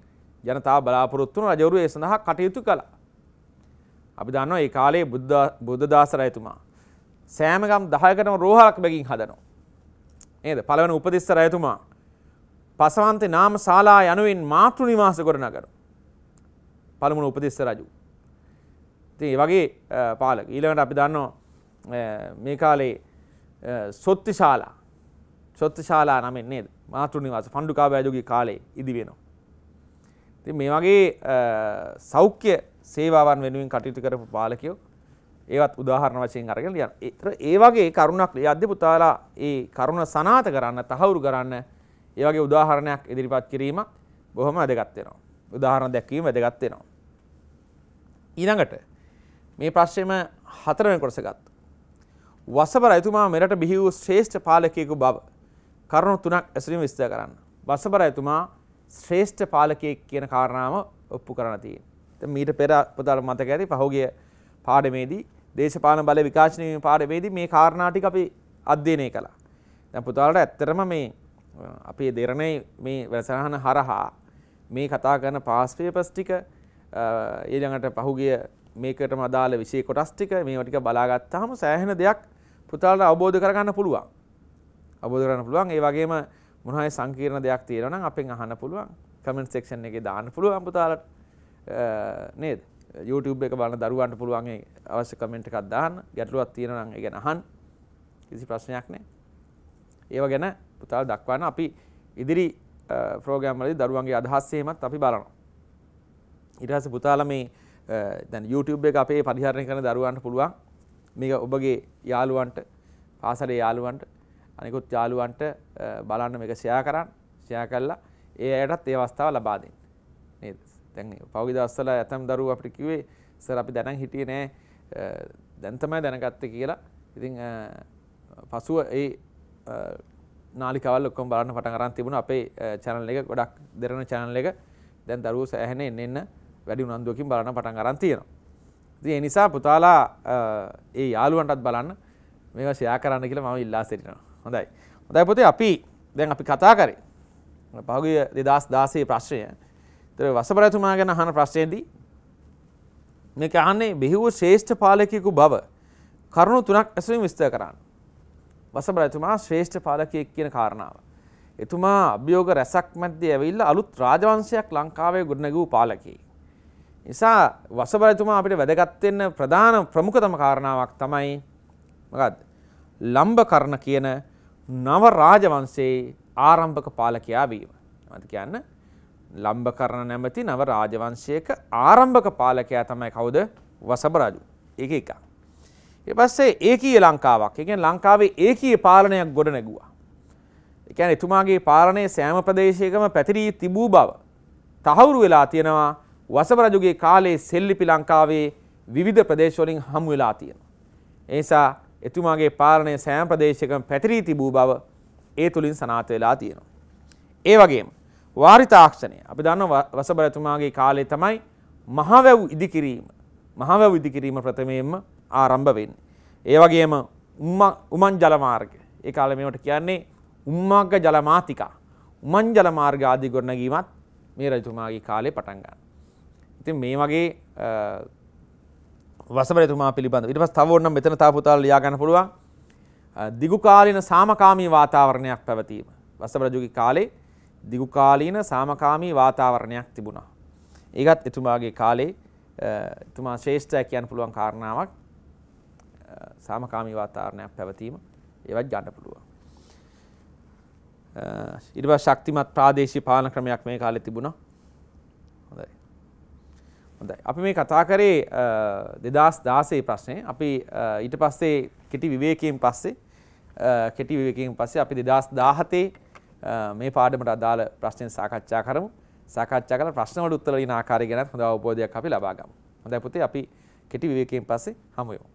ජනතාව බලාපොරොත්තු වුණු රජවරු ඒ සඳහා කටයුතු කළා. අපි දන්නවා ඒ කාලේ බුද්ධදාස රජතුමා සෑම ගම් 10කටම රෝහලක් බැගින් හදනවා. නේද? පළවෙනි උපතිස්ස රජතුමා පසවන්තේ නාම ශාලා යනුවෙන් මාතෘ නිවාස ගොඩනගන. පළමුණු උපතිස්ස රජු. ඉතින් ඒ වගේ පාලක. ඊළඟට අපි දන්නවා මේ කාලේ සොත්තිශාලා සොත්තිශාලා නමෙන් නේද? මාතෘ නිවාස පණ්ඩුකාභයජුගේ කාලේ ඉදි වෙනවා. ඉතින් මේ වගේ සෞඛ්‍ය සේවාවන් වෙනුවෙන් කටයුතු කරපු පාලකයෝ ඒවත් උදාහරණ වශයෙන් අරගෙන යන. ඒතර ඒ වගේ කරුණක් ලියද්දී පුතාලා ඒ කරුණ සනාත කරන්න තහවුරු කරන්න ඒවගේ උදාහරණයක් ඉදිරිපත් කිරීමක් බොහොම වැදගත්වෙනවා. උදාහරණ දැක්වීම වැදගත්වෙනවා. ඊළඟට මේ ප්‍රශ්්‍යම හතරන කොටස ගත්. වසබර ඇතුමා මෙරට බිහි වූ ශ්‍රේෂ්ඨ පාලකයෙකු බව කරුණු තුනක් ඇසරීම විස්ත කරන්න. වසබර ඇතුමා ශ්‍රේෂ්ඨ පාලකයෙක් කියන කාරණාව ඔප්පු කරන තිය. මීට පෙර පුදල් මතක ඇති පහුගේ පාඩමේදී දේශපාන බල විකාශනය පාඩමේදී මේ කාරණාටික අපි අධ්‍යයනය කලා. දැ පුතාලට ඇත්තරම මේ අපේ දෙරණයි මේ වැසහන හරහා මේ කතා කරන පාස්පේපස් ටික ඊළඟට පහුගිය මේකටම අදාළ විශේ කොටස් ටික මේ ටික බලාගත්තාම සෑහෙන දෙයක් පුතාලට අවබෝධ කරගන්න පුළුවන්. අවබෝධ කරගන්න පුළුවන්. ඒ වගේම මොන හරි සංකීර්ණ දෙයක් තියෙනවා නම් අපෙන් අහන්න පුළුවන්. කමෙන්ට් සෙක්ෂන් එකේ දාන්න පුළුවන් පුතාලට. නේද? YouTube එක බලන දරුවන්ට පුළුවන් ඒ අවශ්‍ය කමෙන්ට් එකක් දාන්න. ගැටලුවක් තියෙනවා නම් ඒ ගැන අහන්න. කිසි ප්‍රශ්නයක් නැහැ. ඒව ගැන පුතාල් දක්වන්න අපි ඉදිරි ප්‍රෝගෑම්වලදී දරුවන්ගේ අදහස්සේමත් අපි බලනවා. ඊට පස්සේ පුතාලා මේ දැන් YouTube එක අපේ පරිහරණය කරන දරුවන්ට පුළුවන් මේක ඔබගේ යාළුවන්ට පාසලේ යාළුවන්ට අනිකුත් යාළුවන්ට බලන්න මේක ෂෙයා කරන්න ෂෙයා කරලා ඒ අයටත් ඒ අවස්ථාව ලබා දෙන්න නේද දැන් පහුගිය දවස්වල ඇතම් දරුවෝ අපිට කිව්වේ සර් අපි දැනන් හිටියේ නෑ දැන් තමයි දැනගත්තේ කියලා ඉතින් පසුව ඒ නාලිකවල් ඔක්කොම බලන්න පටන් අරන් තිබුණා අපේ channel එක ගොඩක් දෙරණ channel එක දැන් දරුවෝ සෑහෙන එන්න එන්න වැඩි උනන්දුවකින් බලන්න පටන් අරන් තියෙනවා. ඉතින් ඒ නිසා පුතාලා ඒ යාළුවන්ටත් බලන්න මේවා ෂෙයා කරන්න කියලා මම ඉල්ලා සිටිනවා. හොඳයි. හොඳයි පුතේ අපි දැන් අපි කතා කරේ පහුගිය 2016 ප්‍රශ්නය. ඒතර වසබරතුමා ගැන අහන ප්‍රශ්නේදී මේක අහන්නේ බිහිවූ ශ්‍රේෂ්ඨ පාලකයෙකු බව කරුණු තුනක් ඇසුරින් විස්තර කරන්න. වසබරතුමා ශ්‍රේෂ්ඨ පාලකයෙක් කියන කාරණාව. එතුමා අභියෝග රැසක් මැද්දේ ඇවිල්ලා අලුත් රාජවංශයක් ලංකාවේ ගොඩනැගූ පාලකයෙක්. නිසා වසබරතුමා අපිට වැදගත් වෙන්න ප්‍රධාන ප්‍රමුඛතම කාරණාවක් තමයි මොකද්ද? ලම්බකර්ණ කියන නව රාජවංශයේ ආරම්භක පාලකයා වීම. මත කියන්න ලම්බකරණ නැමැති නව රාජවංශයක ආරම්භක පාලකයා තමයි කවුද? වසබ රජු. ඒක එකක්. එපස්සේ ඒකීය ලංකාවක් එකෙන් ලංකාවේ ඒකීය පාලනයක් ගොඩ නැගුවා. එකැන එතුමාගේ පාලනයේ සෑම ප්‍රදේශයකම පැතිරී තිබූ බව. තහවුරු වෙලා තියෙනවා වසබරජුගේ කාලේ සෙල්ලිපි ලංකාවේ විවිධ ප්‍රදේශවලින් හමු වෙලා තියෙන. එනිසා එතුමාගේ පාලනය සෑම ප්‍රදේශකම පැතිරී තිබූ බව ඒ තුළින් සනාත වෙලා තියෙනවා. ඒ වගේම වාරිතාක්ෂණය අපි දන්න වසබරතුමාගේ කාලේ තමයි මහවැව් ඉදිකිරීම මහවැව් ඉදිකිරීම ප්‍රථමයෙන්ම ආරම්භ වෙන්න. ඒ වගේම උමන් ජලමාර්ග ඒ කාල මේට කියන්නේ උම්මාග ජලමාතිකා උමන් ජලමාර්ග ආදී ගොඩනැගීමත් මේ රජතුමාගේ කාලේ පටන්ගන්න. ඉතින් මේ වගේ වසබරතුමා පිළිබඳ ඉට පස් තවරනම් මෙතන තාපුතාල් ලියාගන්න පුළුවන් දිගුකාලීන සාමකාමී වාතාවරණයක් පැවතීම. වසබරජුගි කාලේ දිගුකාලීන සාමකාමී වාතාවරණයක් තිබුණා. ඒගත් එතුමාගේ කාලේ එතුමා ශේෂ්ඨය කියන්න පුළුවන් කාරණාවක් සාමකාමී වාතාවරණයක් පැවතීම ඒවත් ගන්න පුළුවන්. ඊට පස්සේ ශක්තිමත් ප්‍රාදේශීය පාලන ක්‍රමයක් මේ කාලේ තිබුණා. හොඳයි. හොඳයි. අපි මේ කතා කරේ 2016 ප්‍රශ්නේ. අපි ඊට පස්සේ කෙටි විවේකයෙන් පස්සේ කෙටි විවේකයෙන් පස්සේ අපි 2017 මේ පාඩමට අදාළ ප්‍රශ්නෙන් සාකච්ඡා කරමු. සාකච්ඡා කරලා ප්‍රශ්න වලට උත්තර දෙන ආකාරය ගැන හොඳ අවබෝධයක් අපි ලබා ගමු. හොඳයි පුතේ අපි කෙටි විවේකයෙන් පස්සේ හමු වෙමු.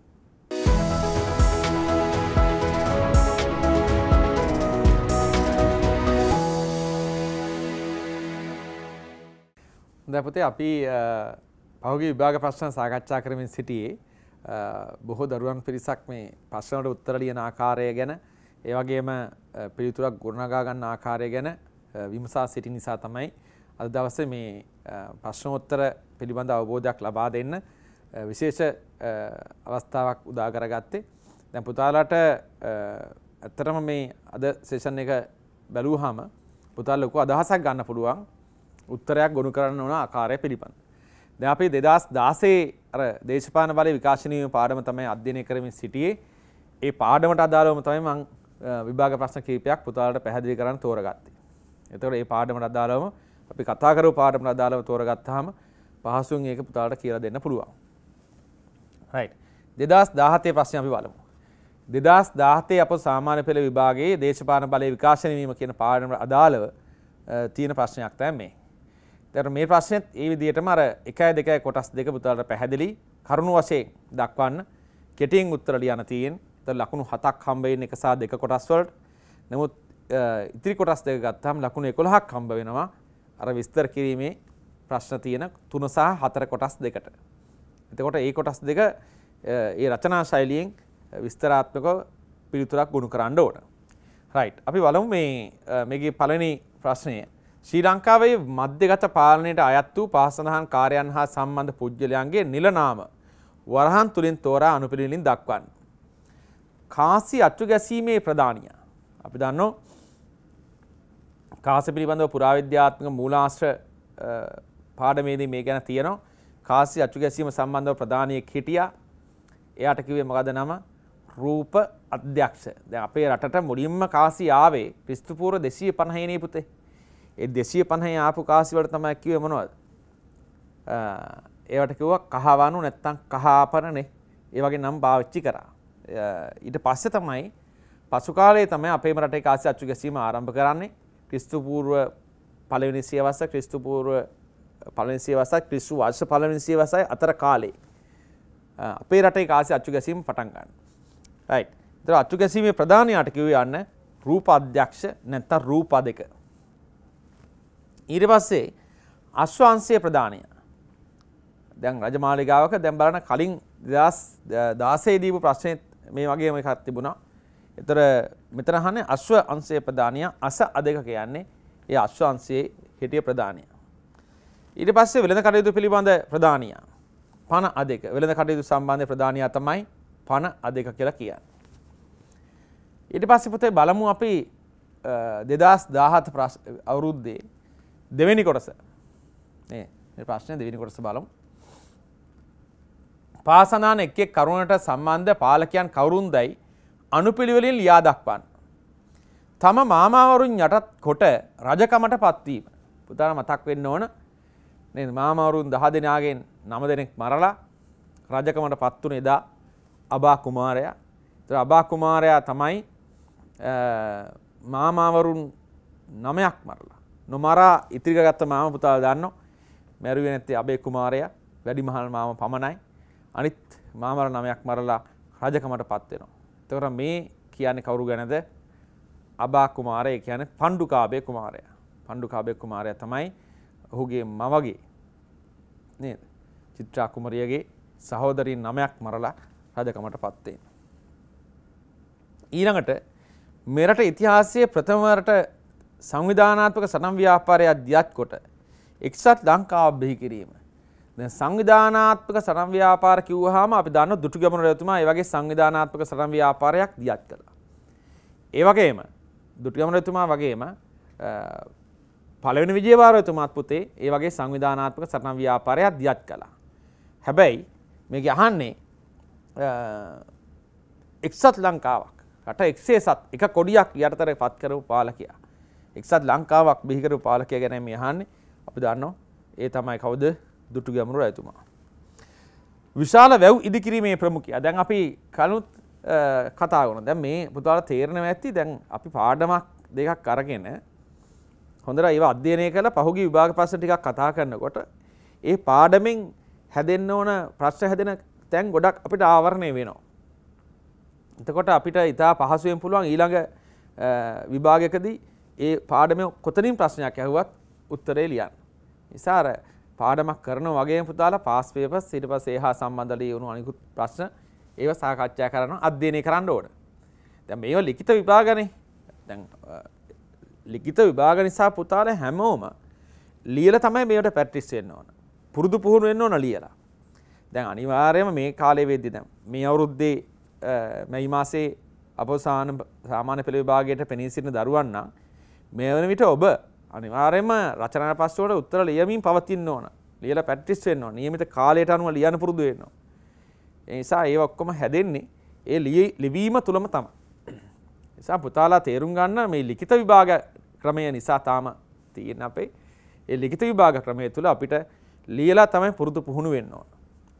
දැපතේ අපි පහුගේ විභාග ප්‍රශ්න සාකච්ඡා කරමින් සිටියේ බොහෝ දරුවන් පිරිසක් මේ ප්‍රශ්නවලට උත්තර ලියන ආකාරය ගැන ඒ වගේම පිළිතුරක් ගොඩනගා ගන්න ආකාරය ගැන විමසා සිටි නිසා තමයි අද දවසේ මේ ප්‍රශ්නෝත්තර පිළිබඳ අවබෝධයක් ලබා දෙන්න විශේෂ අවස්ථාවක් උදා කරගත්තේ. දැන් පුතාලාට ඇත්තටම මේ අද සෙෂන් එක බැලුවාම පුතාලා ලොකු අදහසක් ගන්න පුළුවන් උත්තරයක් ගොුණු කරන්න ඕන ආකාරය පිළිබඳ. ද අපි දෙදස් දාසේ දේශපාන බල විකාශනීය පාඩම තමයි අධ්‍යනය කරමින් සිටියේ ඒ පාඩමට අදාළවම තමයි මං විභාග ප්‍රශ්න කීපයක් පුතාලට පැහැදිලි කරන්න තෝරගත්තේ. එතකට ඒ පාඩමට අදාළවම අපි කතාකර පාඩමට අදාළව තෝරගත්තාම පහසුන් ඒක පුතාලට කියල දෙන්න පුළුවන්. දෙදස් දාහතය ප්‍රශ්න අපි බලමු. දෙදස් දාහතේ අප සාමාන්‍ය පෙළ විභාගේ දේශපාන බලය විකාශනවීම කියන පාඩමට අදාළව තියෙන ප්‍රශ්නයක් තැම් මේ තර මේ ප්‍රශ්නෙත් ඒ විදිහටම අර 1 2 කොටස් දෙක පුතාලට පැහැදිලි කරුණු වශයෙන් දක්වන්න කෙටියෙන් උත්තර ලියන්න තියෙන. ඒතර ලකුණු 7ක් හම්බ වෙන එක සහ දෙක කොටස් වලට. නමුත් ඉතිරි කොටස් දෙක ගත්තාම ලකුණු 11ක් හම්බ වෙනවා. අර විස්තර කිරීමේ ප්‍රශ්න තියෙන 3 සහ 4 කොටස් දෙකට. එතකොට මේ කොටස් දෙක ඒ රචනා ශෛලියෙන් විස්තරාත්මකව පිළිතුරක් ගොනු කරන්න ඕන. රයිට්. අපි බලමු මේ මේකේ පළවෙනි ප්‍රශ්නය. ශ්‍රී ලංකාවේ මධ්‍යගත පාලනයට අයත් වූ පාසනහන් කාර්යයන් හා සම්බන්ධ පුද්ගලයන්ගේ නිලනාම වරහන් තුළින් තෝරා අනුපිළිලින් දක්වන්න. කාසි අත්තු ගැසීමේ ප්‍රධානිය. අපි දන්නෝ කාස පිළිබඳව පුරාවිද්‍යාත්මක මූලාශ්‍ර පාඩමේදී මේ ගැන තියෙනවා. කාසි අත්තු ගැසීම සම්බන්ධව ප්‍රධානියෙක් හිටියා. එයාට කිව්වේ මොකද නම? රූප අධ්‍යක්ෂ. දැන් අපේ රටට මුලින්ම කාසි ආවේ ක්‍රිස්තුපූර්ව 250 නේ පුතේ. ඒ 250 ආපු කාසිවලට තමයි කිව්වේ මොනවද? ඒවට කිව්වා කහවණු නැත්තම් කහාපරනේ. ඒ වගේ නම් පාවිච්චි කරා. ඊට පස්සේ තමයි පසු කාලයේ තමයි අපේම රටේ කාසි අච්චු ගැසීම ආරම්භ කරන්නේ. ක්‍රිස්තු පූර්ව පළවෙනි සියවස ක්‍රිස්තු පූර්ව පළවෙනි සියවස ක්‍රිස්තු වර්ෂ පළවෙනි සියවසයි අතර කාලේ. අපේ රටේ කාසි අච්චු ගැසීම පටන් ගන්නවා. රයිට්. ඒතර අච්චු ගැසීමේ ප්‍රධානියාට කිව්වේ යන්න රූප අධ්‍යක්ෂ නැත්තම් රූප දෙක. ඊට පස්සේ අශ්වංශය ප්‍රධානය දැන් රජමාලිගාවක දැන් බලන කලින් 2016 දීපු ප්‍රශ්නේ මේ වගේම එකක් තිබුණා. ඒතර මෙතන අහන්නේ අශ්ව අංශයේ ප්‍රධානිය අස අධික කියන්නේ ඒ අශ්ව අංශයේ හිටිය ප්‍රධානිය. ඊට පස්සේ වෙළඳ කටයුතු පිළිබඳ ප්‍රධානිය පණ අධික වෙළඳ කටයුතු සම්බන්ධ ප්‍රධානිය තමයි පණ අධික කියලා කියන්නේ. ඊට පස්සේ පුතේ බලමු අපි 2017 අවුරුද්දේ දෙවෙනි කොටස ප්‍රශ්නය දෙවිනි කොටස බලමු. පාසනාන එක් එක් කරුණට සම්බන්ධ පාලකයන් කවුරුන් දැයි අනුපිළිවෙලින් ලියා දක්වන්න. තම මාමාවරුන් යටත් කොට රජකමට පත්වීම. පුතාර මතක් වෙන්න ඕන මාමවරුන් දහ දෙනාගෙන් නම දෙනෙක් මරලා රජකමට පත්වන එදා අබා කුමාරයා තර අබා කුමාරයා තමයි මාමාවරුන් නමයක් මරලා නොමරා ඉතිරිකගත්ත මාම පුතා දන්න මැරුවේ නැත්තේ අබේ කුමාරය වැඩිමහල් මාම පමණයි අනිත් මාමර නමයක් මරලා රජකමට පත්වෙනවා. තවර මේ කියන්නේ කවුරු ගැනද අබා කුමාරය කියන පණ්ඩුකාබය කුමාරය පණ්ඩුකාබය කුමාරය තමයි ඔහුගේ මවගේ නේද චිත්‍රා කුමරියගේ සහෝදරින් නමයක් මරලා රජකමට පත්වෙන. ඊළඟට මෙරට ඉතිහාසයේ ප්‍රථමවරට සංවිධානාත්මක සටන් ව්‍යාපාරයක් දියත් කොට එක්සත් ලංකාව බිහි කිරීම. දැන් සංවිධානාත්මක සටන් ව්‍යාපාර කිව්වහම අපි දන්නවා දුටුගැමුණු රජතුමා ඒ වගේ සංවිධානාත්මක සටන් ව්‍යාපාරයක් දියත් කළා. ඒ වගේම දුටුගැමුණු රජතුමා වගේම පළවෙනි විජේවාර රජතුමාත් පුතේ ඒ වගේ සංවිධානාත්මක සටන් ව්‍යාපාරයක් දියත් කළා. හැබැයි මේක අහන්නේ එක්සත් ලංකාවක් රට එක්සේසත් එක කොඩියක් යටතර පත් කරපු පාලකයා. එක්සත් ලංකාවක් බිහිකරු පාලකය ගැන මේ අහන්නේ අපි දන්නවා ඒ තමයි කවුද දුටු ගැමුණු රජතුමා. විශාල වැව් ඉදිකිරීමේ ප්‍රමුඛයා දැන් අපි කලුත් කතා කරනවා. දැන් මේ පුතාලා තේරෙනවා ඇති දැන් අපි පාඩමක් දෙකක් අරගෙන හොඳට ඒව අධ්‍යයනය කරලා පහුගිය විභාග ප්‍රශ්න ටිකක් කතා කරනකොට ඒ පාඩමෙන් හැදෙන්න ඕන ප්‍රශ්න හැදෙන තැන් ගොඩක් අපිට ආවරණය වෙනවා. එතකොට අපිට ඉතා පහසුවෙන් පුළුවන් ඊළඟ විභාගකදී ඒ පාඩම කොතනින් ප්‍රශ්නයක් ඇහුවත් උත්තරේ ලියන්න. නිසාර පාඩමක් කරන වගේ පුතාලා පාස් පේපර්ස් ඊට පස්සේ ඒහා සම්බන්ධ ලියවුණු අනිකුත් ප්‍රශ්න ඒව සාකච්ඡා කරන අධ්‍යයනය කරන්න ඕන. දැන් මේව ලිඛිත විභාගනේ. දැන් ලිඛිත විභාග නිසා පුතාලා හැමෝම ලියලා තමයි මේවට ප්‍රැක්ටිස් වෙන්න ඕන. පුරුදු පුහුණු වෙන්න ඕන ලියලා. දැන් අනිවාර්යයෙන්ම මේ කාලේ වෙද්දී දැන් මේ අවුරුද්දේ මේ මාසේ අපෝසාන සාමාන්‍ය පෙළ විභාගයට පෙනී සිටින දරුවන් නම් මේ වන විට ඔබ අනිවාරෙම රචන පස්සුවට උත්තර ලියමින් පවතින්න ඕන ලියල පැටිස් වෙන්න නියමිත කාලයට අනුව ලියන පුරුදු වෙන්නවා. එනිසා ඒ ඔක්කොම හැදෙන්නේ ඒ ලිවීම තුළම තම. නිසා පුතාලා තේරුම් ගන්න මේ ලිඛිත විභාග ක්‍රමය නිසා තාම තියෙන අපේ ඒ ලිඛිත විභාග ක්‍රමය තුළ අපිට ලියලා තමයි පුරුදු පුහුණු වෙන්න ඕන.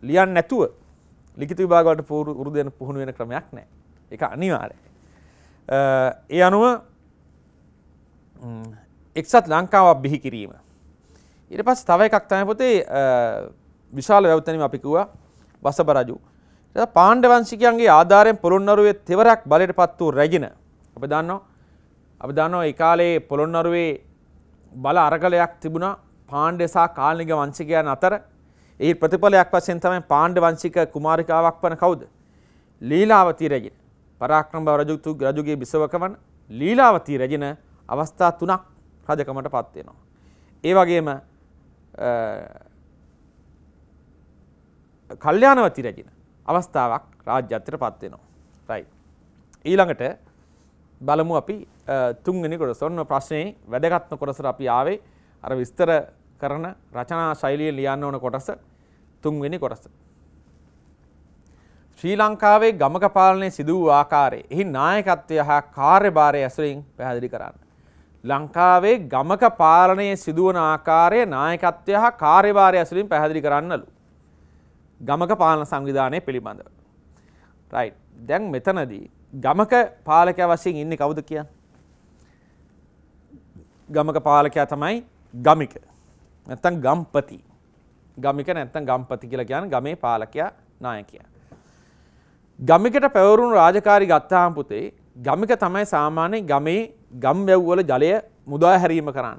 ලියන්න නැතුව ලිඛිත විභාග වලට පුරුදු වෙන පුහුණු වෙන ක්‍රමයක් නැහැ. ඒක අනිවාර්යයි. ඒ අනුව එක්සත් ලංකාවක් බිහි කිරීම. ඉට පස් තව එකක් තම පොතේ විශාල වැවතනම අපිකුවා වසබ රජු. පාණ්ඩවංශිකයන්ගේ ආධාරයෙන් පොළොන්නරුවේ තෙවරක් බලට පත් වූ රැගෙන අප දන්නවා අපි දන්නවා එකකාලේ පොළොන්නරුවේ බල අරගලයක් තිබුණා පාණ්ඩෙසා කාලනික වංශිකයන් අතර ඒ ප්‍රතිඵලයක් වශයෙන් තමයි පාණ්ඩ වංශික කුමාරිකාවක් වන කවුද ලීලාවතී රැගෙන පරාක්‍රම බව රජුගේ බිසවක වන ලීලාවතී රැගෙන අවස්ථා තුනක් රජකමට පත් වෙනවා. ඒ වගේම කල්යාණවති රජින අවස්ථාවක් රාජ්‍යත්වයට පත් වෙනවා. right. ඊළඟට බලමු අපි තුන්වෙනි කොටස. ඔන්න ප්‍රශ්නේ වැදගත්ම කොටසට අපි ආවේ අර විස්තර කරන රචනා ශෛලිය ලියන්න ඕන කොටස තුන්වෙනි කොටස. ශ්‍රී ලංකාවේ ගමක පාලනය සිදු වූ ආකාරය එහි නායකත්වය හා කාර්යභාරය ඇසුරින් පැහැදිලි කරන්න. ලංකාවේ ගමක පාලනය සිදුවන ආකාරය නායකත්වය හා කාර්යභාරය ඇසුරින් පැහැදිලි කරන්නලු. ගමක පාලන සංවිධානය පිළිබඳව. රයි් දැන් මෙතනදී ගමක පාලකය වසින් ඉන්න කවුද කිය ගමක පාලකයා තමයි ගමික නැත්තන් ගම්පති ගමික නැත්තන් ගම්පති කියලා කියන ගමේ පාලකයා නාය කිය. ගමිකට පැවරුණු රාජකාරි ගත්තාහම් පුතේ ගමික තමයි සාමාන්‍ය ගමේ ගම් වැව්වල ජලය මුදා හැරීම කරන්න.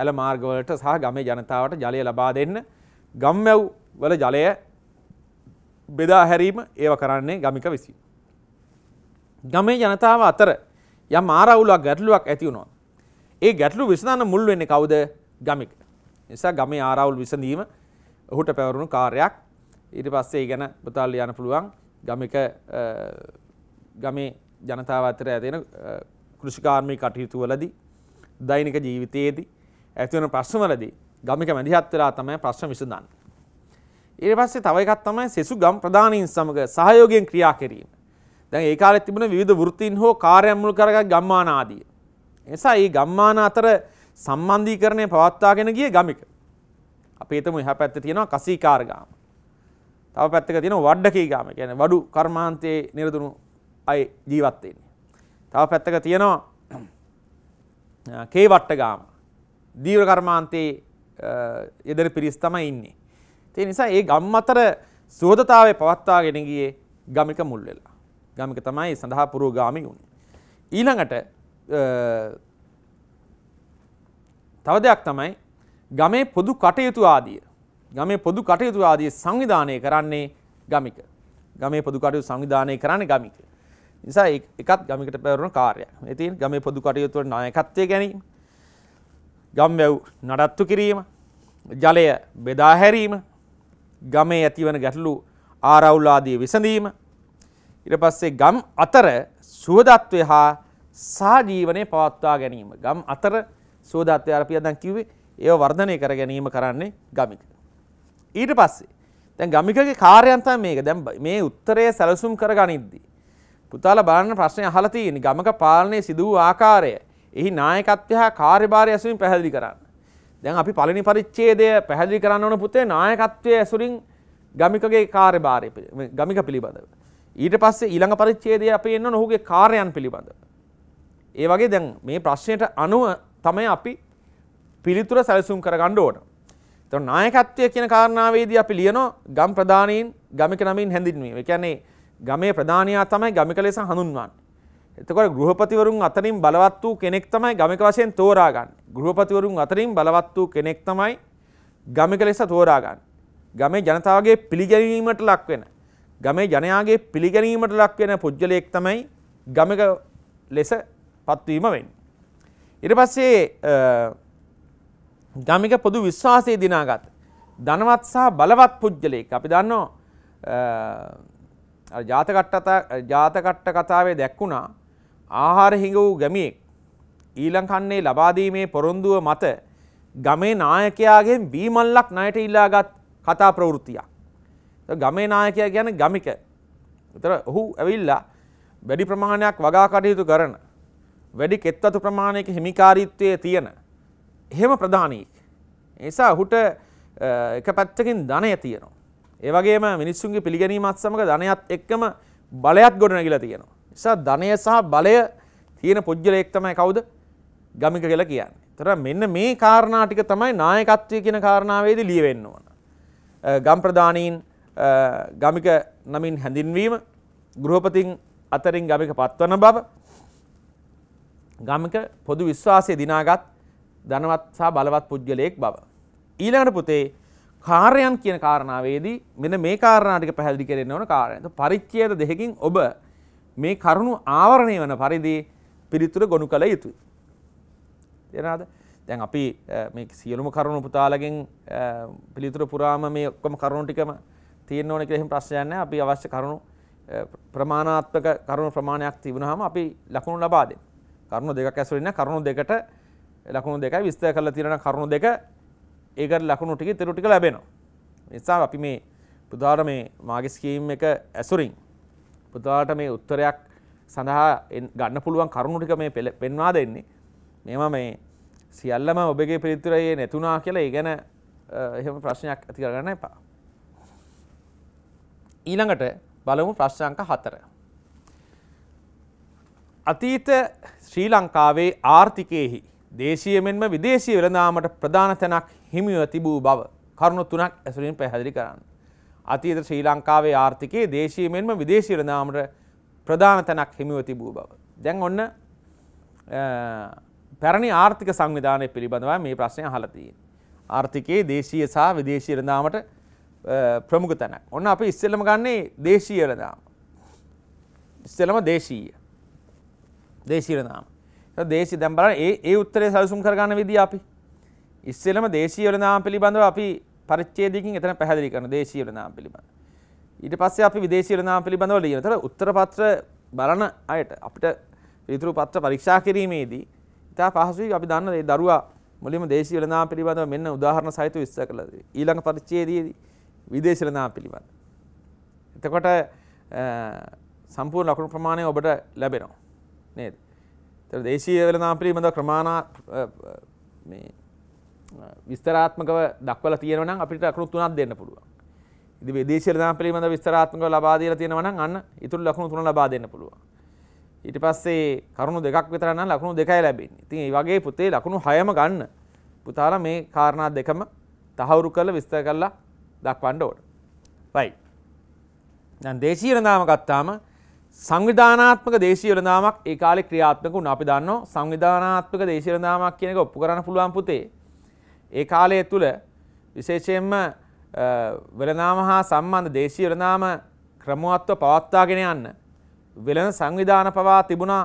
ඇල මාර්ගවලට සහ ගමේ ජනතාවට ජලය ලබා දෙන්න ගම් වැව් වල ජලය බෙදා හැරීම ඒව කරන්නේ ගමික විසි. ගමේ ජනතාව අතර යම් ආරවුලක් ගැටලුවක් ඇති වුණොත්. ඒ ගැටලු විසඳන්න මුල් වෙන්නේ කවුද ගමික. නිසා ගමේ ආරවුල් විසඳීම ඔහුට පැවරුණු කාර්යයක් ඊට පස්සේ ඒ ගැන බතාල යන්න පුළුවන් ගමික ගමේ ජනතාව අතර ඇතින කෘෂිකාර්මී කටයුතුවලදී දෛනික ජීවිතයේදී ඇතිවන ප්‍රශ්නවලදී ගමික මැදිහත් වෙලා තමයි ප්‍රශ්න විසඳන්නේ. ඊට පස්සේ තව එකක් තමයි සෙසු ගම් ප්‍රධානීන් සමග සහයෝගයෙන් ක්‍රියා කිරීම. දැන් ඒ කාලේ තිබුණ විවිධ වෘත්තීන් හෝ කාර්යයන් මුල් කරගත් ගම්මාන ආදී. එනිසා මේ ගම්මාන අතර සම්බන්ධීකරණය පවත්වාගෙන ගියේ ගමික. අපි හිතමු එහා පැත්තේ තියෙනවා කසීකාර ගාම. තව පැත්තක තියෙනවා වඩඩකී ගාම. කියන්නේ වඩු කර්මාන්තයේ නිරතුරු අයි ජීවත් වෙන්නේ. තව පැත්තක තියෙනවා කේවට්ට ගාම. දීව්‍ර කර්මාන්තේ යෙදෙන පිරිස් තමයි ඉන්නේ. ඒ නිසා ඒ ගම් අතර සුහදතාවය පවත්වාගෙන ගියේ ගමික මුල් වෙලා. ගමික තමයි සඳහා පුරෝගාමී වුණේ. ඊළඟට තව දෙයක් තමයි ගමේ පොදු කටයුතු ආදිය. ගමේ පොදු කටයුතු ආදිය සංවිධානය කරන්නේ ගමික. ගමේ පොදු කටයුතු සංවිධානය කරන්නේ ගමික. නිසා එකත් ගමිකට පැවරුණ කාර්යයක් ඉතින් ගමේ පොදු කටයුතුවට නායකත්වය ගැනීම ගම් වැව් නඩත්තු කිරීම ජලය බෙදා හැරීම ගමේ ඇතිවන ගැටලු ආරවුලාදී විසඳීම ඉට පස්සේ ගම් අතර සුවදත්වය හා සාජීවනය පවත්වා ගැනීම ගම් අතර සෝධත්වය අරපියදන් කිවේ ඒ වර්ධනය කර ගැනීම කරන්නේ ගමික. ඊට පස්සේ තැන් ගමිකගේ කාර්යන්තන් මේක දැම් මේ උත්තරය සැලසුම් කර ගනිද්දී. පුතාල බලන්න ප්‍රශ්නය අහලා තියෙන ගමක පාලනය සිදු වූ ආකාරය එහි නායකත්වය හා කාර්යභාරය ඇසුරින් පැහැදිලි කරන්න. දැන් අපි පළවෙනි පරිච්ඡේදය පැහැදිලි කරන්න ඕන පුතේ නායකත්වයේ ඇසුරින් ගමිකගේ කාර්යභාරය ගමික පිළිබඳව. ඊට පස්සේ ඊළඟ පරිච්ඡේදය අපි එන්න ඕන ඔහුගේ කාර්යයන් පිළිබඳව. ඒ වගේ දැන් මේ ප්‍රශ්නයට අනුව තමයි අපි පිළිතුර සැලසුම් කරගන්න ඕන. එතකොට නායකත්වය කියන කාරණාවේදී අපි ලියනවා ගම් ප්‍රධානීන් ගමික නමින් හැඳින්වීම. ඒ කියන්නේ ගමේ ප්‍රධානයා තමයි ගමික ලෙස හඳුන්වන්නේ. එතකොට ගෘහපතිවරුන් අතරින් බලවත් වූ කෙනෙක් තමයි ගමික වශයෙන් තෝරා ගන්න. ගෘහපතිවරුන් අතරින් බලවත් වූ කෙනෙක් තමයි ගමික ලෙස තෝරා ගන්න. ගමේ ජනතාවගේ පිළිගැනීමට ලක් වෙන. ගමේ ජනයාගේ පිළිගැනීමට ලක් වෙන පුජ්‍යලයක් තමයි ගමික ලෙස පත්වීම වෙන්නේ. ඊට පස්සේ ගමික පොදු විශ්වාසයේ දිනාගත් ධනවත් සහ බලවත් පුජ්‍යලයක්. අපි දන්නවා ජාතකට්ට කතාවේ දැක්වුණා ආහාර හිඟ වූ ගැමියෙක් ඊලංකන්නේ ලබාදීමේ පොරොන්දුව මත ගමේ නායකයාගෙන් වීමල්ලක් ණයට ඉල්ලාගත් කතා ප්‍රවෘත්තියක්. ගමේ නායකයා කියන ගමික. විතර ඔහු ඇවිල්ලා වැඩි ප්‍රමාණයක් වගා කටයුතු කරන වැඩි කෙත්වතු ප්‍රමාණයක හිමිකාරීත්වයේ තියෙන එහෙම ප්‍රධානීක්. නිසා ඔහුට එක පැත්තකින් ධනය තියෙනවා. ඒවගේම මිනිස්සුන්ගේ පිළිගැනීමත් සමඟ ධනයත් එක්කම බලයත් ගොඩනැගිලා තියෙනවා. නිසා ධනය සහ බලය තියෙන පුද්ගලයෙක් තමයි කවුද? ගමික කියලා කියන්නේ. ඒතර මෙන්න මේ කාරණා ටික තමයි නායකත්වය කියන කාරණාවේදී ලියවෙන්න ඕන. ගම් ප්‍රධානීන් ගමික නමින් හැඳින්වීම, ගෘහපතින් අතරින් ගමික පත්වන බව, ගමික පොදු විශ්වාසය දිනාගත් ධනවත් සහ බලවත් පුද්ගලයෙක් බව. ඊළඟට පුතේ කාරයන් කියන කාරණාවේදී මෙන මේ කාරණාටික පැහැදිලි කරන්න ඕන කාරයන්ත පරිච්චේද දෙහකින් ඔබ මේ කරුණු ආවරණය වන පරිදි පිරිතුර ගොුණු කළ යුතුයි. එනාද දැන් අපි සියලුම කරුණු පුතාලගෙන් පිළිතුර පුරාම මේ ඔක්කොම කරුණුටිකම තියෙන ඕන කෙහෙම ප්‍රශ්යන්න අපි අවශ්‍ය කරුණු ප්‍රමාණාත්මක කරුණු ප්‍රමාණයක් තිබුණහම අපි ලකුණු ලබාද කරුණු දෙක ඇසුරන්න කරුණු දෙකට ලකුණු දෙකයි විස්තය කල තිරෙන කරුණු දෙක ඒකට ලකුණු ටික තෙරු ටික ලැබෙනවා. නිසා අපි මේ පුදාට මේ මාගේ ස්කීම් එක ඇසුරින් පුදාට මේ උත්තරයක් සඳහා ගන්න පුළුවන් කරුණු ටික මේ පෙන්වා දෙන්නේ. මේවා මේ සියල්ලම ඔබගේ පිළිතුරේ නැතුණා කියලා ඒ ගැන එහෙම ප්‍රශ්නයක් ඇති කරගන්න එපා. ඊළඟට බලමු ප්‍රශ්න අංක 4. අතීත ශ්‍රී ලංකාවේ ආර්ථිකයේහි දේශීය මෙන්ම විදේශීය වෙළඳාමට ප්‍රධාන තැනක් හිමිව තිබූ බව කරුණු තුනක් ඇසුරින් පැහැදිලි කරන්න. අතීත ශ්‍රී ලංකාවේ ආර්ථිකයේ දේශීය මෙන්ම විදේශීය ඉරණාමට ප්‍රධාන තැනක් හිමිව තිබූ බව. දැන් ඔන්න පැරණි ආර්ථික සංවිධානය පිළිබඳව මේ ප්‍රශ්නය අහලා තියෙන්නේ. ආර්ථිකයේ දේශීය සහ විදේශීය ඉරණාමට ප්‍රමුඛ තැනක්. ඔන්න අපි ඉස්සෙල්ලම ගන්නේ දේශීය ඉරණාම. ඉස්සෙල්ලම දේශීය. දේශීය ඉරණාම. ඒක දේශීය දැන් බලන්න ඒ ඒ උත්තරේ සැලසුම් කරගන්න විදිය අපි. ඉස්සෙලම දේශීවල නාම පිළිබඳව අපි පරිච්ඡේදයකින් එතන පැහැදිලි කරන දේශීවල නාම පිළිබඳ. ඊට පස්සේ අපි විදේශීවල නාම පිළිබඳව ලියන. තර උත්තර පත්‍ර බලන අයට අපිට පිළිතුරු පත්‍ර පරීක්ෂා කිරීමේදී ඉතා පහසුයි අපි දන්න ඒ දරුවා මුලින්ම දේශීවල නාම පිළිබඳව මෙන්න උදාහරණ සහිතව විස්තර කළා. ඊළඟ පරිච්ඡේදයේදී විදේශීවල නාම පිළිබඳ. එතකොට සම්පූර්ණ ලකුණු ප්‍රමාණය ඔබට ලැබෙනවා නේද? ඒතර දේශීය වෙලනාම් පිළිබඳව ක්‍රමානා මේ විස්තරාත්මකව දක්වල තියෙනවනම් අපිට අකුණු තුනක් දෙන්න පුළුවන්. ඉතින් විදේශීය දාන පිළිබඳ විස්තරාත්මකව ලබා දීලා තියෙනවනම් අන්න ඊටු ලකුණු තුන ලබා දෙන්න පුළුවන්. ඊට පස්සේ කරුණු දෙකක් විතර නම් ලකුණු දෙකයි ලැබෙන්නේ. ඉතින් මේ වගේ පුතේ ලකුණු 6ම ගන්න. පුතාලා මේ කාරණා දෙකම තහවුරු කරලා විස්තර කරලා දක්වන්න ඕන. right. දැන් දේශීය නාම ගත්තාම සංවිධානාත්මක දේශීය නාමක් ඒ කාලේ ක්‍රියාත්මක වුණා. අපි දන්නවා සංවිධානාත්මක දේශීය නාමක් කියන එක ඔප්පු කරන්න පුළුවන් පුතේ. ඒ කාලය තුළ විශේෂයෙන්ම වෙළනාම හා සම්බන්ධ දේශී වෙළනාම ක්‍රමුවත්ව පවත්වාගෙන යන්න වෙළඳ සංවිධාන පවා තිබුණා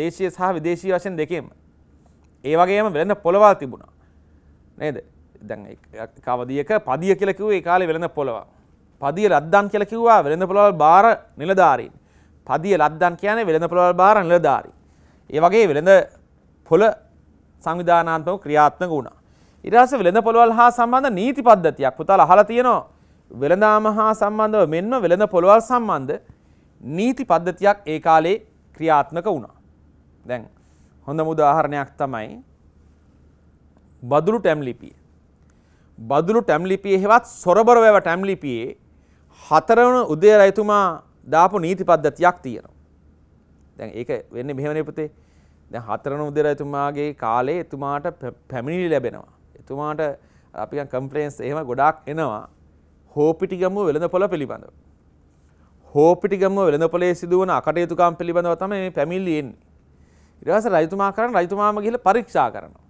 දේශීය සහ විදේශී වශයෙන් දෙකෙම. ඒ වගේම වෙළඳ පොළවල් තිබුණා. නේද? දැන් කවදියක පදිය කියලා කිව්වේ ඒ කාලේ වෙළඳ පොළවල්. පදිය ලද්දන් කියලා කිව්වා වෙළඳ පොළවල් බාර නිලධාරීන්. පදිය ලද්දන් කියන්නේ වෙළඳ පොළවල් බාර නිලධාරීන්. ඒ වගේ වෙළඳ පොළ සංවිධානාත්මකව ක්‍රියාත්මක වුණා. ඉරහස වෙළඳ පොළවල් හා සම්බන්ධ නීති පද්ධතියක් පුතාලා අහලා තියෙනවා. වෙළඳාම හා සම්බන්ධව මෙන්ම වෙළඳ පොළවල් සම්බන්ධ නීති පද්ධතියක් ඒ කාලේ ක්‍රියාත්මක වුණා. දැන් හොඳම උදාහරණයක් තමයි බදුළු ටැම් ලිපිය. බදුළු ටැම් ලිපියේ හෙවත් සොරබර වැව ටැම් ලිපියේ හතරවන උදේ රයිතුමා දාපු නීති පද්ධතියක් තියෙනවා. දැන් ඒක වෙන්නේ මෙහෙමනේ පුතේ. දැන් හතරවන උදේ රයිතුමාගේ කාලේ එතුමාට පැමිණිලි ලැබෙනවා. තුමාට අපි කම්පලේන්ස් එහෙම ගොඩක් එනවා හෝපිටිගම්ම වෙළඳ පොළ පිළිබඳව. හෝපිටිගම්ම වෙළඳ පොලේ සිදුවන අකටයුතුකම් පිළිබඳව තම මේ පැමිල්ලියෙන්. ඉරවස රජතුමා කරන රජතුමාම ගිහිල පරීක්ෂා කරනවා.